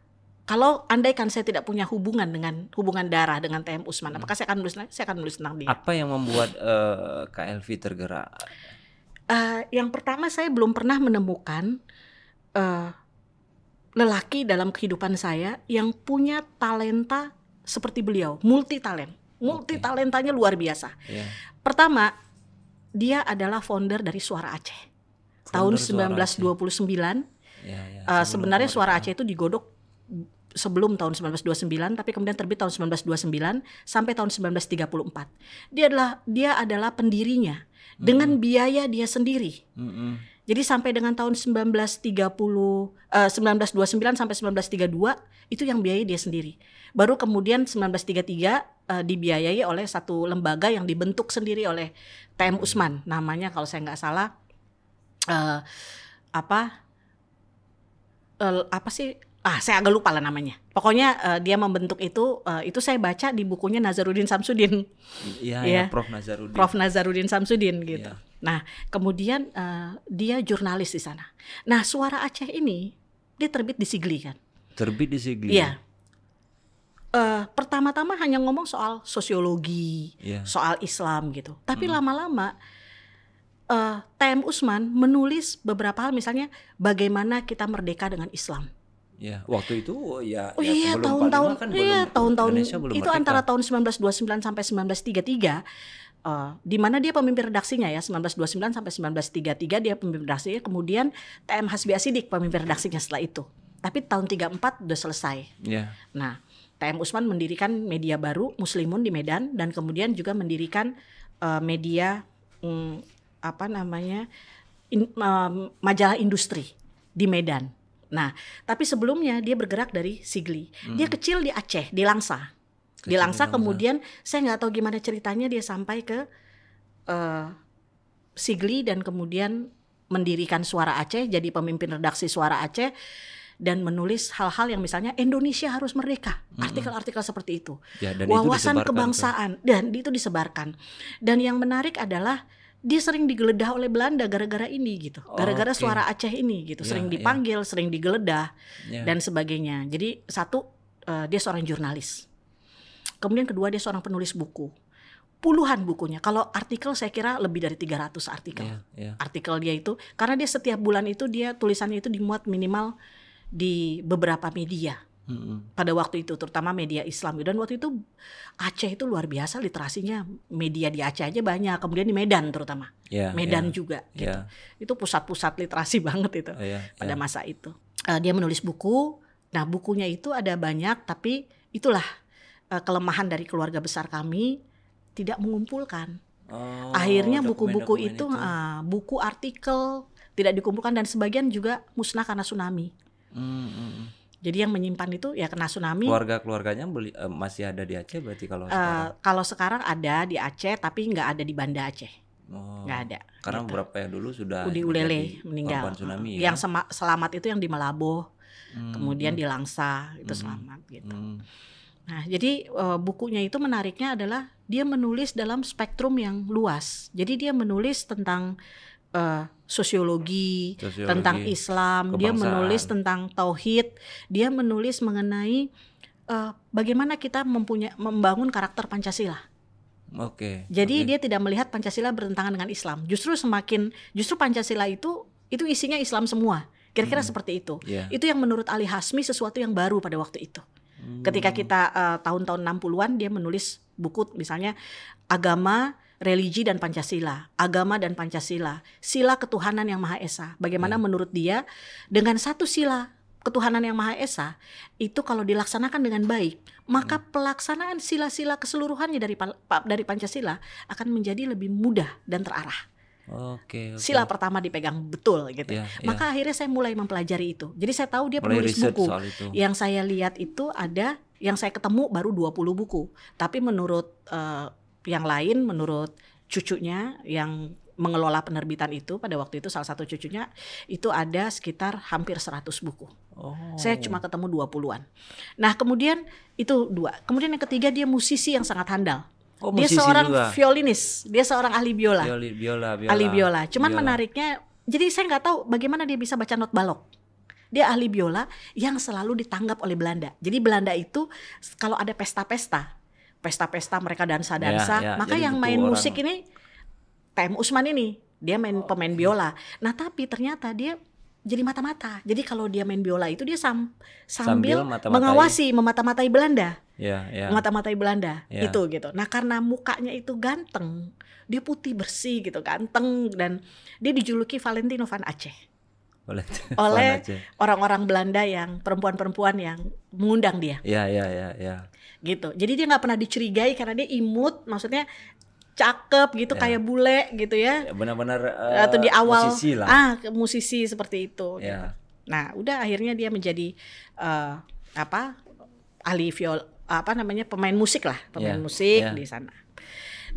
Kalau andaikan saya tidak punya hubungan dengan hubungan darah dengan TM Usman, hmm. apakah saya akan menulis? Saya akan menulis tentang dia. Apa yang membuat uh, eh, KLV tergerak? Uh, yang pertama saya belum pernah menemukan uh, lelaki dalam kehidupan saya yang punya talenta seperti beliau, multi talent, multi talentanya luar biasa. Yeah. Pertama, dia adalah founder dari Suara Aceh founder tahun 1929. Aceh. Ya, ya, uh, sebenarnya Suara Aceh itu digodok sebelum tahun 1929 tapi kemudian terbit tahun 1929 sampai tahun 1934. Dia adalah dia adalah pendirinya hmm. dengan biaya dia sendiri. hmm Jadi sampai dengan tahun 1930 uh, 1929 sampai 1932 itu yang biaya dia sendiri. Baru kemudian 1933 uh, eh, dibiayai oleh satu lembaga yang dibentuk sendiri oleh TM Usman namanya kalau saya nggak salah uh, apa uh, apa sih ah saya agak lupa lah namanya. Pokoknya uh, dia membentuk itu uh, itu saya baca di bukunya Nazarudin Samsudin. Iya, ya, ya, Prof Nazarudin Prof Nazarudin Samsudin gitu. Ya. Nah, kemudian uh, dia jurnalis di sana. Nah, suara Aceh ini dia terbit di Sigli kan. Terbit di Sigli. Iya. Uh, pertama-tama hanya ngomong soal sosiologi, ya. soal Islam gitu. Tapi hmm. lama-lama uh, TM Usman menulis beberapa hal misalnya bagaimana kita merdeka dengan Islam Ya, waktu itu ya, oh, ya iya, tahun-tahun kan iya, tahun-tahun itu merdeka. antara tahun 1929 sampai 1933 uh, eh, di mana dia pemimpin redaksinya ya 1929 sampai 1933 dia pemimpin redaksinya kemudian TM Hasbi Asidik pemimpin redaksinya setelah itu tapi tahun 34 udah selesai yeah. nah TM Usman mendirikan media baru Muslimun di Medan dan kemudian juga mendirikan uh, media um, apa namanya in, uh, majalah industri di Medan Nah, tapi sebelumnya dia bergerak dari Sigli. Hmm. Dia kecil di Aceh, di Langsa. Kecil di Langsa, kemudian saya nggak tahu gimana ceritanya dia sampai ke uh, Sigli dan kemudian mendirikan Suara Aceh, jadi pemimpin redaksi Suara Aceh dan menulis hal-hal yang misalnya Indonesia harus merdeka hmm. artikel-artikel seperti itu ya, dan wawasan itu kebangsaan tuh. dan itu disebarkan dan yang menarik adalah dia sering digeledah oleh Belanda gara-gara ini gitu, oh, gara-gara okay. suara Aceh ini gitu, yeah, sering ya. dipanggil, yeah. sering digeledah yeah. dan sebagainya. Jadi satu uh, dia seorang jurnalis, kemudian kedua dia seorang penulis buku, puluhan bukunya. Kalau artikel saya kira lebih dari 300 artikel. Yeah, yeah. Artikel dia itu karena dia setiap bulan itu dia tulisannya itu dimuat minimal di beberapa media pada waktu itu terutama media Islam dan waktu itu Aceh itu luar biasa literasinya media di Aceh aja banyak kemudian di Medan terutama yeah, Medan yeah, juga ya. gitu yeah. itu pusat-pusat literasi [LAUGHS] banget itu yeah, oh, ya, pada ya. masa itu uh, dia menulis buku nah bukunya itu ada banyak tapi itulah uh, kelemahan dari keluarga besar kami tidak mengumpulkan oh, akhirnya buku-buku itu, itu. Uh, buku artikel tidak dikumpulkan dan sebagian juga musnah karena tsunami. Mm, jadi yang menyimpan itu ya kena tsunami. Keluarga keluarganya beli, uh, masih ada di Aceh berarti kalau uh, sekarang? Kalau sekarang ada di Aceh tapi nggak ada di Banda Aceh. Oh, nggak ada. Karena gitu. beberapa yang dulu sudah Udi Ulele meninggal. Tsunami, ya? Yang selamat itu yang di Malabo, hmm. kemudian hmm. di Langsa itu hmm. selamat gitu. Hmm. Nah, jadi uh, bukunya itu menariknya adalah dia menulis dalam spektrum yang luas. Jadi dia menulis tentang uh, sosiologi, sosiologi tentang Islam, kebangsaan. dia menulis tentang tauhid, dia menulis mengenai uh, bagaimana kita mempunyai membangun karakter Pancasila. Oke. Okay, Jadi okay. dia tidak melihat Pancasila bertentangan dengan Islam. Justru semakin justru Pancasila itu itu isinya Islam semua. Kira-kira hmm. seperti itu. Yeah. Itu yang menurut Ali Hasmi sesuatu yang baru pada waktu itu. Ketika hmm. kita uh, tahun-tahun 60-an dia menulis buku misalnya agama religi dan Pancasila, agama dan Pancasila, sila ketuhanan yang Maha Esa. Bagaimana hmm. menurut dia dengan satu sila ketuhanan yang Maha Esa itu kalau dilaksanakan dengan baik, maka hmm. pelaksanaan sila-sila keseluruhannya dari dari Pancasila akan menjadi lebih mudah dan terarah. Oke, okay, Sila pertama dipegang betul gitu. Yeah, yeah. akhirnya saya mulai mempelajari itu. Jadi saya tahu dia penulis buku. Yang saya lihat itu ada yang saya ketemu baru 20 buku. Tapi menurut uh, yang lain menurut cucunya yang mengelola penerbitan itu pada waktu itu salah satu cucunya itu ada sekitar hampir 100 buku. Oh. Saya cuma ketemu 20-an. Nah, kemudian itu dua. Kemudian yang ketiga dia musisi yang sangat handal. Oh, dia seorang juga. violinis, dia seorang ahli biola. Violi, biola, biola. Ahli biola. Cuman biola. menariknya jadi saya nggak tahu bagaimana dia bisa baca not balok. Dia ahli biola yang selalu ditanggap oleh Belanda. Jadi Belanda itu kalau ada pesta-pesta pesta-pesta mereka dansa-dansa. Yeah, yeah. Maka Jadi yang gitu main orang. musik ini TM Usman ini dia main oh, pemain iya. biola. Nah tapi ternyata dia jadi mata-mata. Jadi kalau dia main biola itu dia sam sambil, sambil mata -matai. mengawasi, memata-matai Belanda. Iya, iya. memata matai Belanda yeah. itu gitu. Nah karena mukanya itu ganteng, dia putih bersih gitu, ganteng dan dia dijuluki Valentino van Aceh oleh [LAUGHS] oleh orang-orang Belanda yang perempuan-perempuan yang mengundang dia. Iya, iya, iya, iya gitu jadi dia nggak pernah dicurigai karena dia imut maksudnya cakep gitu ya. kayak bule gitu ya, iya, benar-benar uh, atau di awal musisi lah. ah musisi seperti itu Ya. gitu. nah udah akhirnya dia menjadi uh, apa ahli viol apa namanya pemain musik lah pemain ya. musik ya. di sana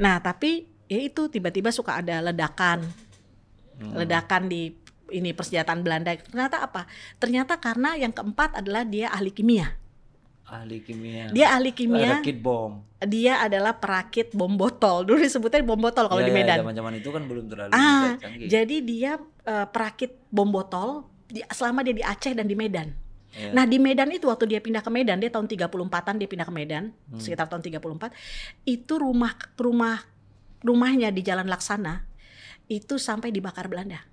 nah tapi ya itu tiba-tiba suka ada ledakan hmm. ledakan di ini persenjataan Belanda ternyata apa ternyata karena yang keempat adalah dia ahli kimia ahli kimia. Dia ahli kimia. Rakit bom. Dia adalah perakit bom botol. Dulu disebutnya bom botol kalau ya, di iya, Medan. Ya, zaman itu kan belum terlalu ah, Jadi dia uh, perakit bom botol selama dia di Aceh dan di Medan. Ya. Nah di Medan itu waktu dia pindah ke Medan dia tahun 34-an dia pindah ke Medan hmm. sekitar tahun 34 itu rumah rumah rumahnya di Jalan Laksana itu sampai dibakar Belanda.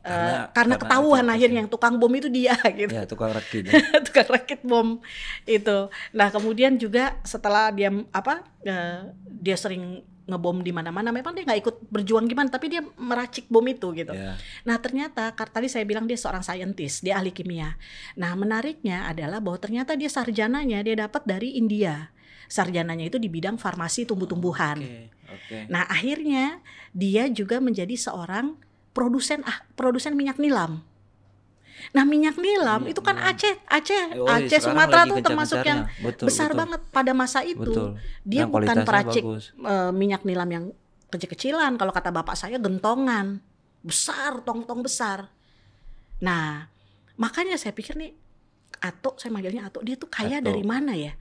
Eh, karena, karena, ketahuan itu, akhirnya iya. yang tukang bom itu dia [LAUGHS] gitu. Ya, tukang rakit. Ya. [LAUGHS] tukang rakit bom itu. Nah, kemudian juga setelah dia apa eh, dia sering ngebom di mana-mana memang dia nggak ikut berjuang gimana tapi dia meracik bom itu gitu. Yeah. Nah, ternyata tadi saya bilang dia seorang saintis, dia ahli kimia. Nah, menariknya adalah bahwa ternyata dia sarjananya dia dapat dari India. Sarjananya itu di bidang farmasi tumbuh-tumbuhan. Oh, okay. Okay. Nah, akhirnya dia juga menjadi seorang produsen ah produsen minyak nilam. Nah minyak nilam hmm. itu kan hmm. Aceh, Aceh, eh, oh, Yoi, iya, Aceh Sumatera tuh termasuk ya. yang betul, besar betul. banget pada masa itu. Betul. Dia nah, bukan peracik uh, minyak nilam yang kecil-kecilan. Kalau kata bapak saya gentongan, besar, tong-tong besar. Nah makanya saya pikir nih atuk saya manggilnya atuk dia tuh kaya Ato. dari mana ya?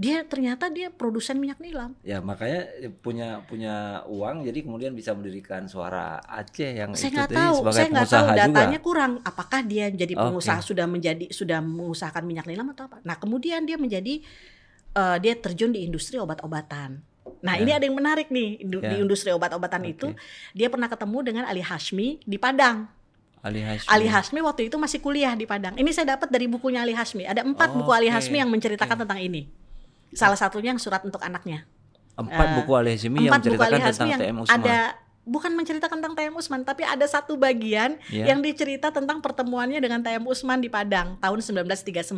dia ternyata dia produsen minyak nilam. Ya makanya punya punya uang jadi kemudian bisa mendirikan suara Aceh yang saya nggak tahu, sebagai saya nggak tahu datanya kurang. Apakah dia jadi pengusaha sudah menjadi sudah mengusahakan minyak nilam atau apa? Nah kemudian dia menjadi uh, dia terjun di industri obat-obatan. Nah, yeah. ini ya. ada yang menarik nih di yeah. industri obat-obatan okay. itu. Dia pernah ketemu dengan Ali Hashmi di Padang. Ali Hasmi. Ali Hasmi waktu itu masih kuliah di Padang. Ini saya dapat dari bukunya Ali Hasmi. Ada empat oh, buku Ali okay. Hashmi yang menceritakan okay. tentang ini. Salah satunya yang surat untuk anaknya. Empat uh, buku Ali Hazmi yang menceritakan tentang TM Usman. Ada bukan menceritakan tentang TM Usman, tapi ada satu bagian yeah. yang dicerita tentang pertemuannya dengan TM Usman di Padang tahun 1939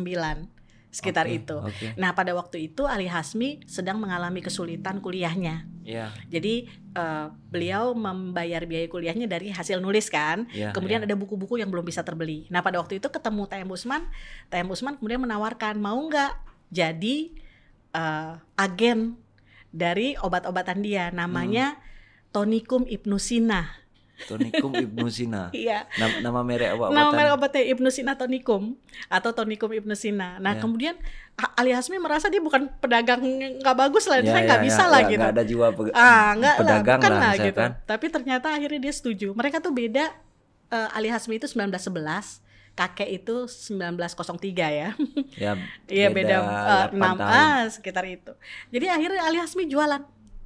sekitar okay, itu. Okay. Nah pada waktu itu Ali Hasmi sedang mengalami kesulitan kuliahnya. Yeah. Jadi uh, beliau membayar biaya kuliahnya dari hasil nulis kan. Yeah, kemudian yeah. ada buku-buku yang belum bisa terbeli. Nah pada waktu itu ketemu TM Usman, TM Usman kemudian menawarkan mau nggak jadi uh, agen dari obat-obatan dia namanya hmm. Tonicum Ibnusina. Tonicum [LAUGHS] Sina. iya. Nama, nama merek obat Nama merek obatnya Ibnusina Tonicum atau Tonicum Sina. Nah, yeah. kemudian Ali Hasmi merasa dia bukan pedagang nggak bagus lah, yeah, saya iya, nggak yeah, bisa yeah, lah gitu. Nggak ada jiwa pe ah, gak pedagang lah, lah gitu. Kan? Tapi ternyata akhirnya dia setuju. Mereka tuh beda uh, eh, Ali Hasmi itu 1911 kakek itu 1903 ya. Ya, [LAUGHS] ya beda, beda uh, eh, 6 ah, sekitar itu. Jadi akhirnya Ali Hasmi jualan.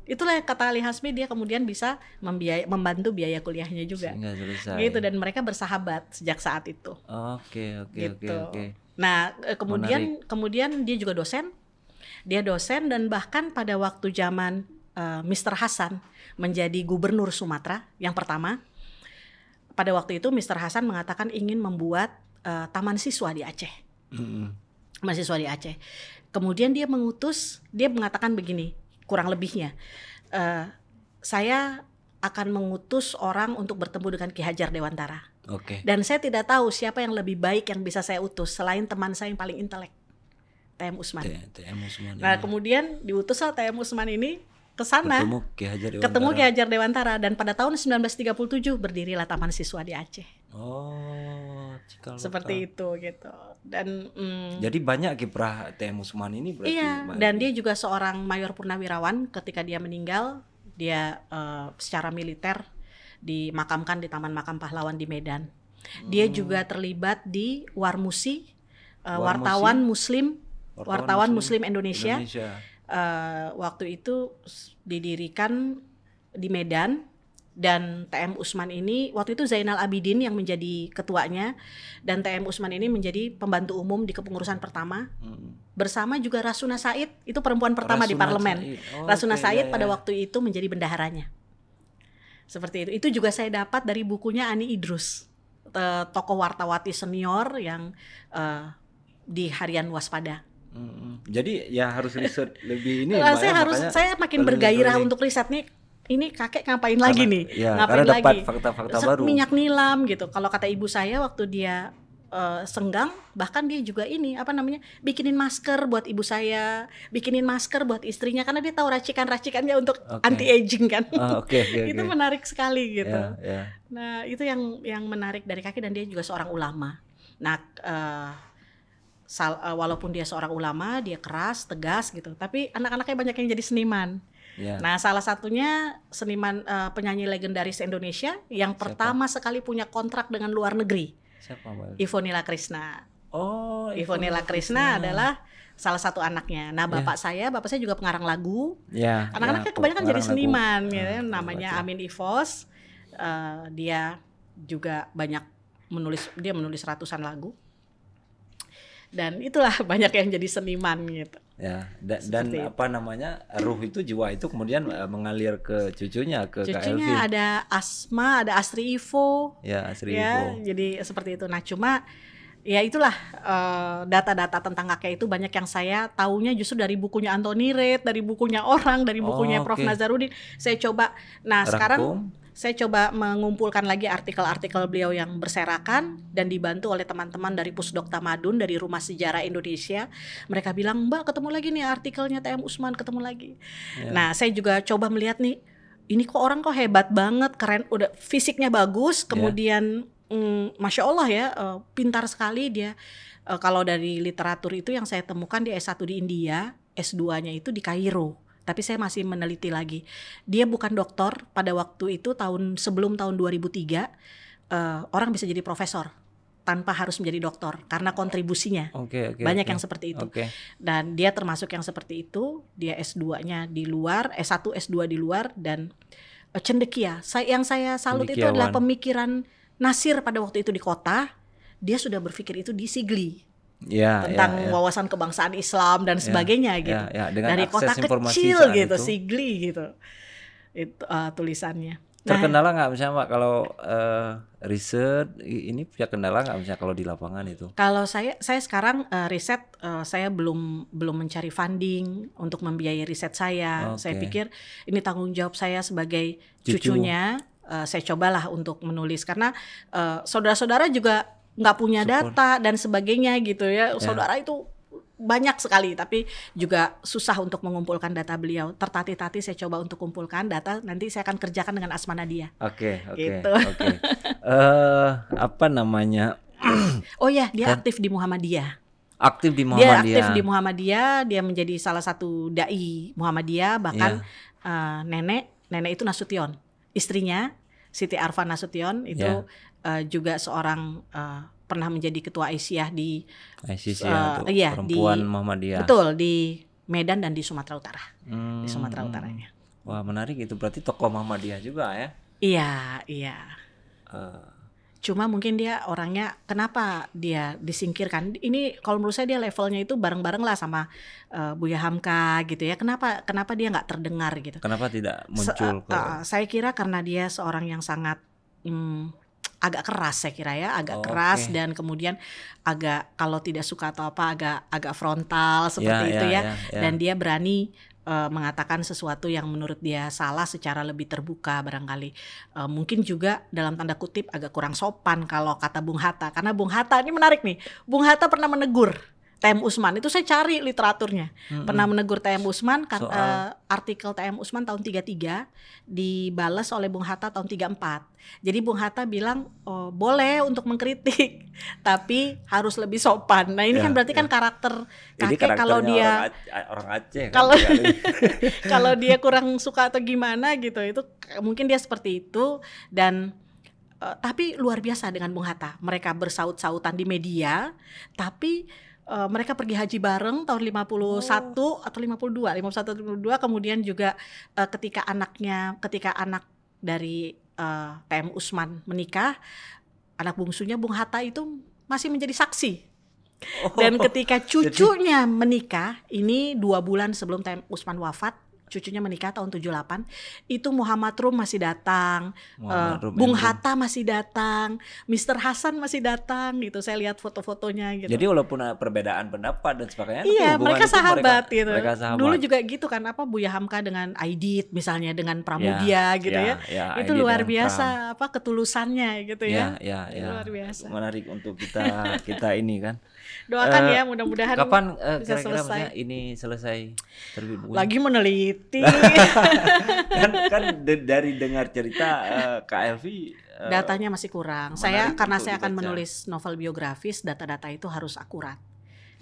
Itulah kata Ali Hasmi dia kemudian bisa membiaya, membantu biaya kuliahnya juga. selesai. Gitu dan mereka bersahabat sejak saat itu. Oke, oke, oke, gitu. oke. Nah, eh, kemudian Menarik. kemudian dia juga dosen. Dia dosen dan bahkan pada waktu zaman uh, eh, Mr. Hasan menjadi gubernur Sumatera yang pertama pada waktu itu Mr. Hasan mengatakan ingin membuat uh, taman siswa di Aceh. Mm-hmm. Mahasiswa di Aceh. Kemudian dia mengutus, dia mengatakan begini, kurang lebihnya, uh, saya akan mengutus orang untuk bertemu dengan Ki Hajar Dewantara. Oke. Okay. Dan saya tidak tahu siapa yang lebih baik yang bisa saya utus selain teman saya yang paling intelek, TM Usman. TM Usman. Nah, kemudian diutuslah TM Usman ini ke sana ketemu Ki Hajar Dewantara. Ki Hajar Dewantara dan pada tahun 1937 berdirilah Taman Siswa di Aceh. Oh, cikal seperti itu gitu. Dan mm, Jadi banyak kiprah TM Usman ini berarti. Iya, dan dia juga seorang mayor purnawirawan ketika dia meninggal dia uh, secara militer dimakamkan di Taman Makam Pahlawan di Medan. Dia hmm. juga terlibat di Warmusi, uh, wartawan Muslim, wartawan, wartawan Muslim, Muslim Indonesia, Indonesia uh, waktu itu didirikan di Medan dan TM Usman ini waktu itu Zainal Abidin yang menjadi ketuanya dan TM Usman ini menjadi pembantu umum di kepengurusan pertama hmm. bersama juga Rasuna Said itu perempuan pertama Rasuna di parlemen Said. Oh, Rasuna okay, Said ya, ya. pada waktu itu menjadi bendaharanya seperti itu itu juga saya dapat dari bukunya Ani Idrus eh, tokoh wartawati senior yang uh, di harian waspada Hmm. Jadi ya harus riset [LAUGHS] lebih ini. Ya, saya ya, harus saya makin bergairah untuk riset nih. Ini kakek ngapain karena, lagi nih? Ya, ngapain dapat lagi? fakta-fakta baru. Minyak nilam gitu. Kalau kata ibu saya waktu dia uh, senggang, bahkan dia juga ini apa namanya bikinin masker buat ibu saya, bikinin masker buat istrinya karena dia tahu racikan-racikannya untuk okay. anti aging kan. Oh, ah, okay, okay, [LAUGHS] itu okay. menarik sekali gitu. Yeah, yeah. Nah itu yang yang menarik dari kakek dan dia juga seorang ulama. Nah. Uh, sal, uh, walaupun dia seorang ulama, dia keras, tegas gitu. Tapi anak-anaknya banyak yang jadi seniman. Yeah. Nah, salah satunya seniman uh, penyanyi legendaris Indonesia yang Siapa? pertama sekali punya kontrak dengan luar negeri. Siapa, Ivonila Krishna. Oh, Ivonila Krishna adalah salah satu anaknya. Nah, ya. bapak yeah. saya, bapak saya juga pengarang lagu. Yeah, Anak-anaknya yeah, kebanyakan jadi seniman, ya, ya namanya baca. Amin Ivos. Uh, dia juga banyak menulis, dia menulis ratusan lagu dan itulah [LAUGHS] banyak yang jadi seniman gitu ya dan, dan apa namanya ruh itu jiwa itu kemudian eh, mengalir ke cucunya ke cucunya KLV. ada Asma ada Asri Ivo ya Asri ya, Ivo jadi seperti itu nah cuma ya itulah eh, data-data uh, tentang kakek itu banyak yang saya taunya justru dari bukunya Anthony Reid dari bukunya orang dari bukunya oh, Prof Nazarudin saya coba nah Rangkum. sekarang saya coba mengumpulkan lagi artikel-artikel beliau yang berserakan dan dibantu oleh teman-teman dari Pusdok Tamadun dari Rumah Sejarah Indonesia. Mereka bilang, "Mbak, ketemu lagi nih artikelnya TM Usman, ketemu lagi." Ya. Nah, saya juga coba melihat nih, ini kok orang kok hebat banget, keren, udah fisiknya bagus, ya. kemudian ya. mm, masya Allah ya, eh, pintar sekali dia. Uh, kalau dari literatur itu yang saya temukan di S1 di India, S2-nya itu di Kairo tapi saya masih meneliti lagi. Dia bukan dokter pada waktu itu tahun sebelum tahun 2003 uh, eh, orang bisa jadi profesor tanpa harus menjadi dokter karena kontribusinya okay, okay, banyak okay. yang seperti itu okay. dan dia termasuk yang seperti itu dia S2-nya di luar S1 S2 di luar dan uh, cendekia saya yang saya salut itu adalah pemikiran Nasir pada waktu itu di kota dia sudah berpikir itu di Sigli Ya, ya, tentang ya, ya. wawasan kebangsaan Islam dan ya, sebagainya ya, gitu ya, ya. dari kota kecil gitu itu. Sigli gitu itu uh, tulisannya nah, terkendala nggak misalnya Mbak kalau uh, riset ini punya kendala nggak misalnya kalau di lapangan itu kalau saya saya sekarang uh, riset uh, saya belum belum mencari funding untuk membiayai riset saya okay. saya pikir ini tanggung jawab saya sebagai Cucu. cucunya uh, saya cobalah untuk menulis karena uh, saudara-saudara uh, saudara -saudara juga nggak punya Support. data dan sebagainya gitu ya. Yeah. Saudara itu banyak sekali tapi juga susah untuk mengumpulkan data beliau tertati-tati saya coba untuk kumpulkan data nanti saya akan kerjakan dengan Asmana dia oke okay, oke okay, gitu. oke okay. uh, eh, apa namanya [CLEARS THROAT] oh ya dia aktif di Muhammadiyah aktif di Muhammadiyah dia aktif di Muhammadiyah dia menjadi salah satu dai Muhammadiyah bahkan yeah. Iya. uh, nenek nenek itu Nasution istrinya Siti Arfa Nasution itu yeah uh, juga seorang uh, pernah menjadi ketua Aisyah di Aisyah uh, iya, perempuan di, Muhammadiyah. Betul, di Medan dan di Sumatera Utara. Hmm. Di Sumatera Utaranya. Wah, menarik itu. Berarti tokoh Muhammadiyah juga ya? Iya, iya. Uh. Cuma mungkin dia orangnya kenapa dia disingkirkan? Ini kalau menurut saya dia levelnya itu bareng-bareng lah sama uh, Buya Hamka gitu ya. Kenapa kenapa dia nggak terdengar gitu? Kenapa tidak muncul? Se uh, uh, saya kira karena dia seorang yang sangat hmm, agak keras saya kira ya, agak oh, keras okay. dan kemudian agak kalau tidak suka atau apa agak agak frontal seperti yeah, itu yeah, ya. Yeah, yeah. Ya. Dan dia berani uh, mengatakan sesuatu yang menurut dia salah secara lebih terbuka barangkali uh, mungkin juga dalam tanda kutip agak kurang sopan kalau kata Bung Hatta karena Bung Hatta ini menarik nih Bung Hatta pernah menegur TM Usman itu saya cari literaturnya. hmm Pernah menegur TM Usman kan Soal... uh, artikel TM Usman tahun 33 dibalas oleh Bung Hatta tahun 34. Jadi Bung Hatta bilang oh, boleh untuk mengkritik [LAUGHS] tapi harus lebih sopan. Nah, ini ya, kan berarti kan ya. kan karakter kakek kalau dia orang Aceh kan, kalau [LAUGHS] kalau dia kurang suka atau gimana gitu itu mungkin dia seperti itu dan uh, tapi luar biasa dengan Bung Hatta. Mereka bersaut-sautan di media tapi uh, mereka pergi haji bareng tahun 51 oh. atau 52, 51 atau 52 kemudian juga uh, ketika anaknya ketika anak dari uh, eh, PM Usman menikah, anak bungsunya Bung Hatta itu masih menjadi saksi. Oh. Dan ketika [LAUGHS] cucunya menikah, ini dua bulan sebelum PM Usman wafat, cucunya menikah tahun 78 itu Muhammad Rum masih datang uh, Rum Bung Hatta masih datang Mr. Hasan masih datang gitu saya lihat foto-fotonya gitu jadi walaupun eh, perbedaan pendapat dan sebagainya iya mereka sahabat mereka, gitu mereka sahabat. dulu juga gitu kan apa Buya Hamka dengan Aidit misalnya dengan Pramudia iya, gitu iya, ya, gitu ya, ya. ya itu Aidit luar biasa Pram. apa ketulusannya gitu ya, ya, ya, ya luar biasa menarik untuk kita kita ini kan Doakan uh, ya mudah-mudahan kapan uh, bisa kira -kira selesai. ini selesai terbit Lagi meneliti. [LAUGHS] kan kan de dari dengar cerita uh, Kak Elvi uh, datanya masih kurang. Saya karena saya akan menulis novel biografis, data-data itu harus akurat.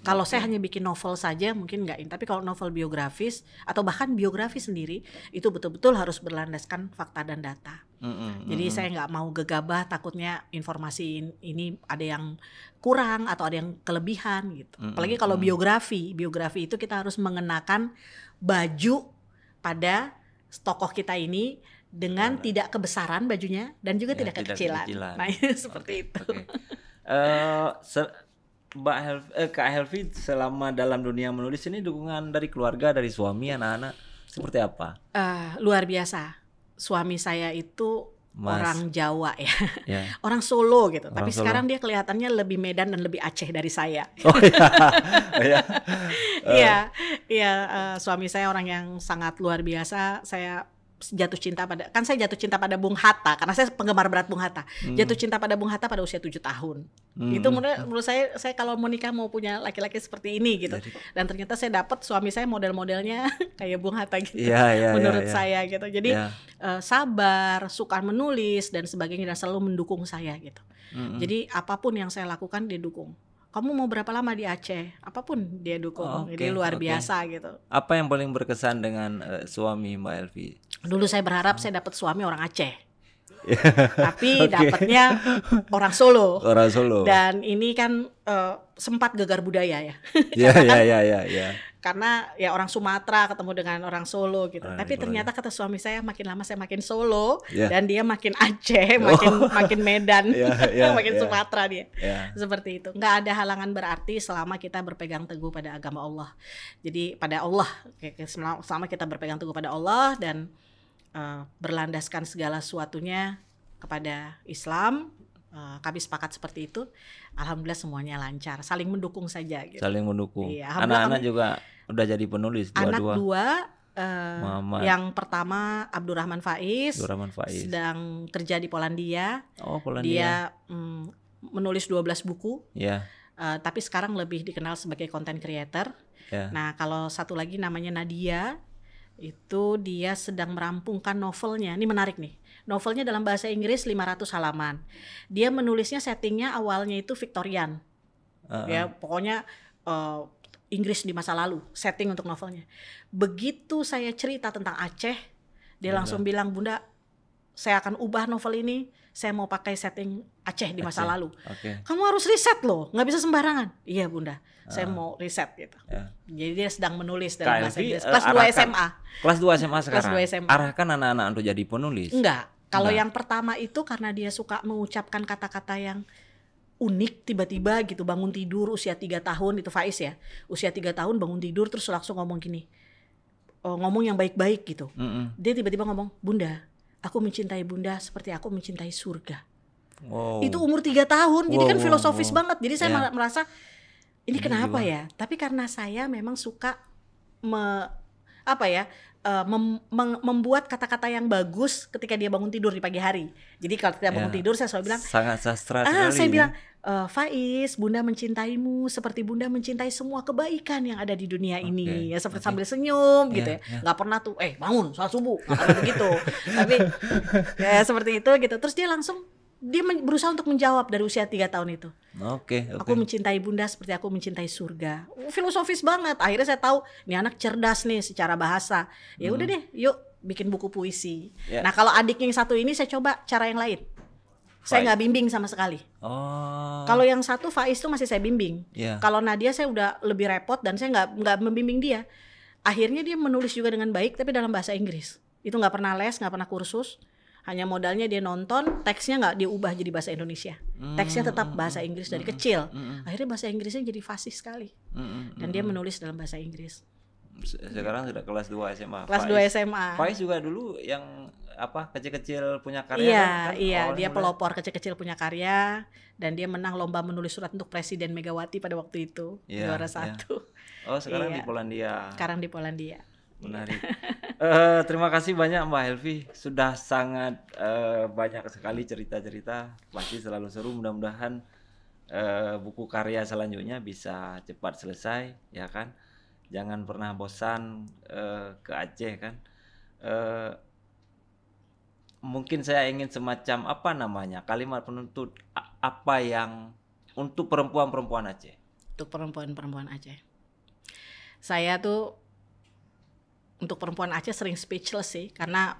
Kalau okay. saya hanya bikin novel saja mungkin nggak ini, tapi kalau novel biografis atau bahkan biografi sendiri itu betul-betul harus berlandaskan fakta dan data. Mm -hmm. Jadi mm -hmm. saya nggak mau gegabah takutnya informasi ini ada yang kurang atau ada yang kelebihan gitu. Mm -hmm. Apalagi kalau biografi, biografi itu kita harus mengenakan baju pada tokoh kita ini dengan tidak kebesaran bajunya dan juga ya, tidak, tidak kekecilan. kekecilan. Nah, [LAUGHS] seperti okay. itu. Okay. Uh, eh, Mbak Helvi, eh, Kak Helvi selama dalam dunia menulis ini dukungan dari keluarga, dari suami, anak-anak seperti apa? Uh, luar biasa. Suami saya itu Mas. orang Jawa ya. Yeah. [LAUGHS] Orang Solo gitu. Orang Tapi Solo. sekarang dia kelihatannya lebih Medan dan lebih Aceh dari saya. Oh iya. [LAUGHS] [LAUGHS] Iya. Iya, eh. iya eh, suami saya orang yang sangat luar biasa. Saya jatuh cinta pada kan saya jatuh cinta pada Bung Hatta karena saya penggemar berat Bung Hatta hmm. jatuh cinta pada Bung Hatta pada usia tujuh tahun hmm. itu menurut, menurut saya saya kalau mau nikah mau punya laki-laki seperti ini gitu jadi. dan ternyata saya dapat suami saya model-modelnya [LAUGHS] kayak Bung Hatta gitu ya, ya, menurut ya, ya. saya gitu jadi ya. uh, sabar suka menulis dan sebagainya dan selalu mendukung saya gitu hmm. jadi apapun yang saya lakukan dia dukung kamu mau berapa lama di Aceh apapun dia dukung oh, okay, jadi luar okay. biasa gitu apa yang paling berkesan dengan uh, suami Mbak Elvi dulu saya berharap saya dapat suami orang Aceh. Ya. Tapi [LAUGHS] okay. dapatnya orang Solo. Orang Solo. Dan ini kan uh, sempat gegar budaya ya. Iya [LAUGHS] iya iya iya karena ya orang Sumatera ketemu dengan orang Solo gitu. Tapi ternyata kata suami saya makin lama saya makin Solo yeah. dan dia makin Aceh, [LAUGHS] oh. makin makin Medan, yeah, yeah, makin yeah. Sumatera dia. Yeah. Seperti itu. Nggak ada halangan berarti selama kita berpegang teguh pada agama Allah. Jadi pada Allah, selama kita berpegang teguh pada Allah dan Eh, berlandaskan segala sesuatunya kepada Islam uh, kami sepakat seperti itu alhamdulillah semuanya lancar saling mendukung saja gitu. saling mendukung iya, anak-anak juga udah jadi penulis dua-dua anak dua uh, yang pertama Abdurrahman Faiz Abdurrahman Faiz sedang kerja di Polandia oh Polandia dia mm, menulis 12 buku Iya. yeah. uh, tapi sekarang lebih dikenal sebagai content creator yeah. nah kalau satu lagi namanya Nadia itu dia sedang merampungkan novelnya. Ini menarik nih. Novelnya dalam bahasa Inggris 500 halaman. Dia menulisnya settingnya awalnya itu Victorian. Uh -uh. Ya, pokoknya uh, Inggris di masa lalu, setting untuk novelnya. Begitu saya cerita tentang Aceh, dia Bunda. langsung bilang, "Bunda, saya akan ubah novel ini saya mau pakai setting Aceh di masa Aceh. lalu. Okay. Kamu harus riset loh, nggak bisa sembarangan. Iya bunda, uh. saya ah. mau riset gitu. Yeah. Jadi dia sedang menulis dalam KLV, bahasa Inggris. Eh, Kelas dua 2 SMA. Kelas 2 SMA sekarang. Kelas 2 SMA. Arahkan anak-anak untuk jadi penulis. Enggak. Kalau yang pertama itu karena dia suka mengucapkan kata-kata yang unik tiba-tiba gitu bangun tidur usia tiga tahun itu Faiz ya usia tiga tahun bangun tidur terus langsung ngomong gini oh, ngomong yang baik-baik gitu mm hmm dia tiba-tiba ngomong bunda Aku mencintai bunda seperti aku mencintai surga. Wow. Itu umur tiga tahun, wow, jadi kan filosofis wow. banget. Jadi saya yeah. merasa ini kenapa ya? Tapi karena saya memang suka me, apa ya uh, mem mem membuat kata-kata yang bagus ketika dia bangun tidur di pagi hari. Jadi kalau tidak bangun ya, tidur saya selalu bilang sangat sastra ah, sekali. saya bilang e, Faiz, Bunda mencintaimu seperti Bunda mencintai semua kebaikan yang ada di dunia okay. ini. Ya seperti okay. sambil senyum yeah, gitu ya. Yeah. Ya. Gak pernah tuh eh bangun saat subuh pernah begitu. [LAUGHS] Tapi ya seperti itu gitu. Terus dia langsung dia berusaha untuk menjawab dari usia tiga tahun itu. Oke. Okay, okay. Aku mencintai bunda seperti aku mencintai surga. Filosofis banget. Akhirnya saya tahu ini anak cerdas nih secara bahasa. Ya udah hmm. deh, yuk bikin buku puisi. Yeah. Nah kalau adik yang satu ini saya coba cara yang lain. Faiz. Saya nggak bimbing sama sekali. Oh. Kalau yang satu Faiz tuh masih saya bimbing. Yeah. Kalau Nadia saya udah lebih repot dan saya nggak nggak membimbing dia. Akhirnya dia menulis juga dengan baik tapi dalam bahasa Inggris. Itu nggak pernah les, nggak pernah kursus hanya modalnya dia nonton teksnya nggak diubah jadi bahasa Indonesia mm, teksnya hmm, tetap hmm, bahasa hmm, Inggris dari kecil akhirnya bahasa Inggrisnya jadi fasih sekali dan dia menulis dalam bahasa Inggris sekarang sudah kelas 2 SMA. Kelas dua SMA. Faiz juga dulu yang apa kecil-kecil punya karya Iya, kan? kan iya, Awalnya dia pelopor kecil-kecil punya karya dan dia menang lomba menulis surat untuk Presiden Megawati pada waktu itu, yeah, juara yeah. satu. Oh, sekarang iya. di Polandia. Sekarang di Polandia menarik. uh, [LAUGHS] terima kasih banyak Mbak Helvi sudah sangat uh, banyak sekali cerita-cerita. Pasti selalu seru. Mudah-mudahan uh, buku karya selanjutnya bisa cepat selesai, ya kan? Jangan pernah bosan uh, ke Aceh kan. Uh, mungkin saya ingin semacam apa namanya kalimat penuntut apa yang untuk perempuan-perempuan Aceh. Untuk perempuan-perempuan Aceh. Saya tuh untuk perempuan Aceh sering speechless sih karena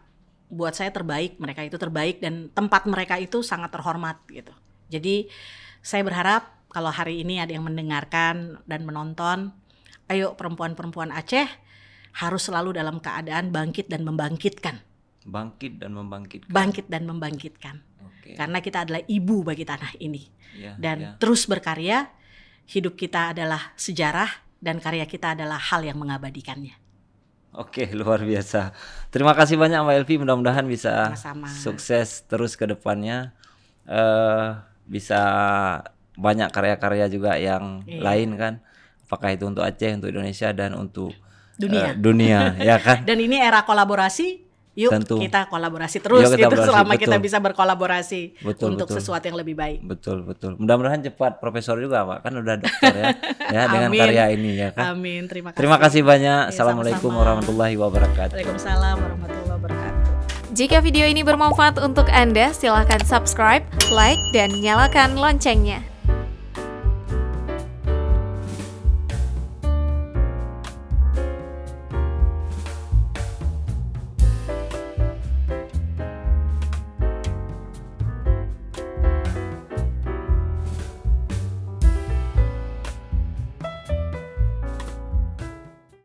buat saya terbaik mereka itu terbaik dan tempat mereka itu sangat terhormat gitu. Jadi saya berharap kalau hari ini ada yang mendengarkan dan menonton, ayo perempuan-perempuan Aceh harus selalu dalam keadaan bangkit dan membangkitkan. Bangkit dan membangkitkan. Bangkit dan membangkitkan. Okay. Karena kita adalah ibu bagi tanah ini. Yeah, dan yeah. terus berkarya, hidup kita adalah sejarah dan karya kita adalah hal yang mengabadikannya. Oke, [LAUGHS] luar biasa. Terima kasih banyak Mbak Elvi, mudah-mudahan bisa sama sukses terus ke depannya. Uh, bisa banyak karya-karya juga yang iya. lain kan. Apakah itu untuk Aceh, untuk Indonesia dan untuk dunia. Uh, dunia, [LAUGHS] ya kan? Dan ini era kolaborasi yuk Tentu. kita kolaborasi terus yuk kita gitu berhasil, selama betul. kita bisa berkolaborasi betul, untuk betul. sesuatu yang lebih baik. Betul betul. Mudah-mudahan cepat profesor juga Pak kan udah dokter ya. ya [LAUGHS] Amin. dengan karya ini ya kan. Amin. Terima kasih. Terima kasih banyak. Ya, Assalamualaikum sama-sama. warahmatullahi wabarakatuh. Waalaikumsalam warahmatullahi wabarakatuh. Jika video ini bermanfaat untuk Anda, silahkan subscribe, like, dan nyalakan loncengnya.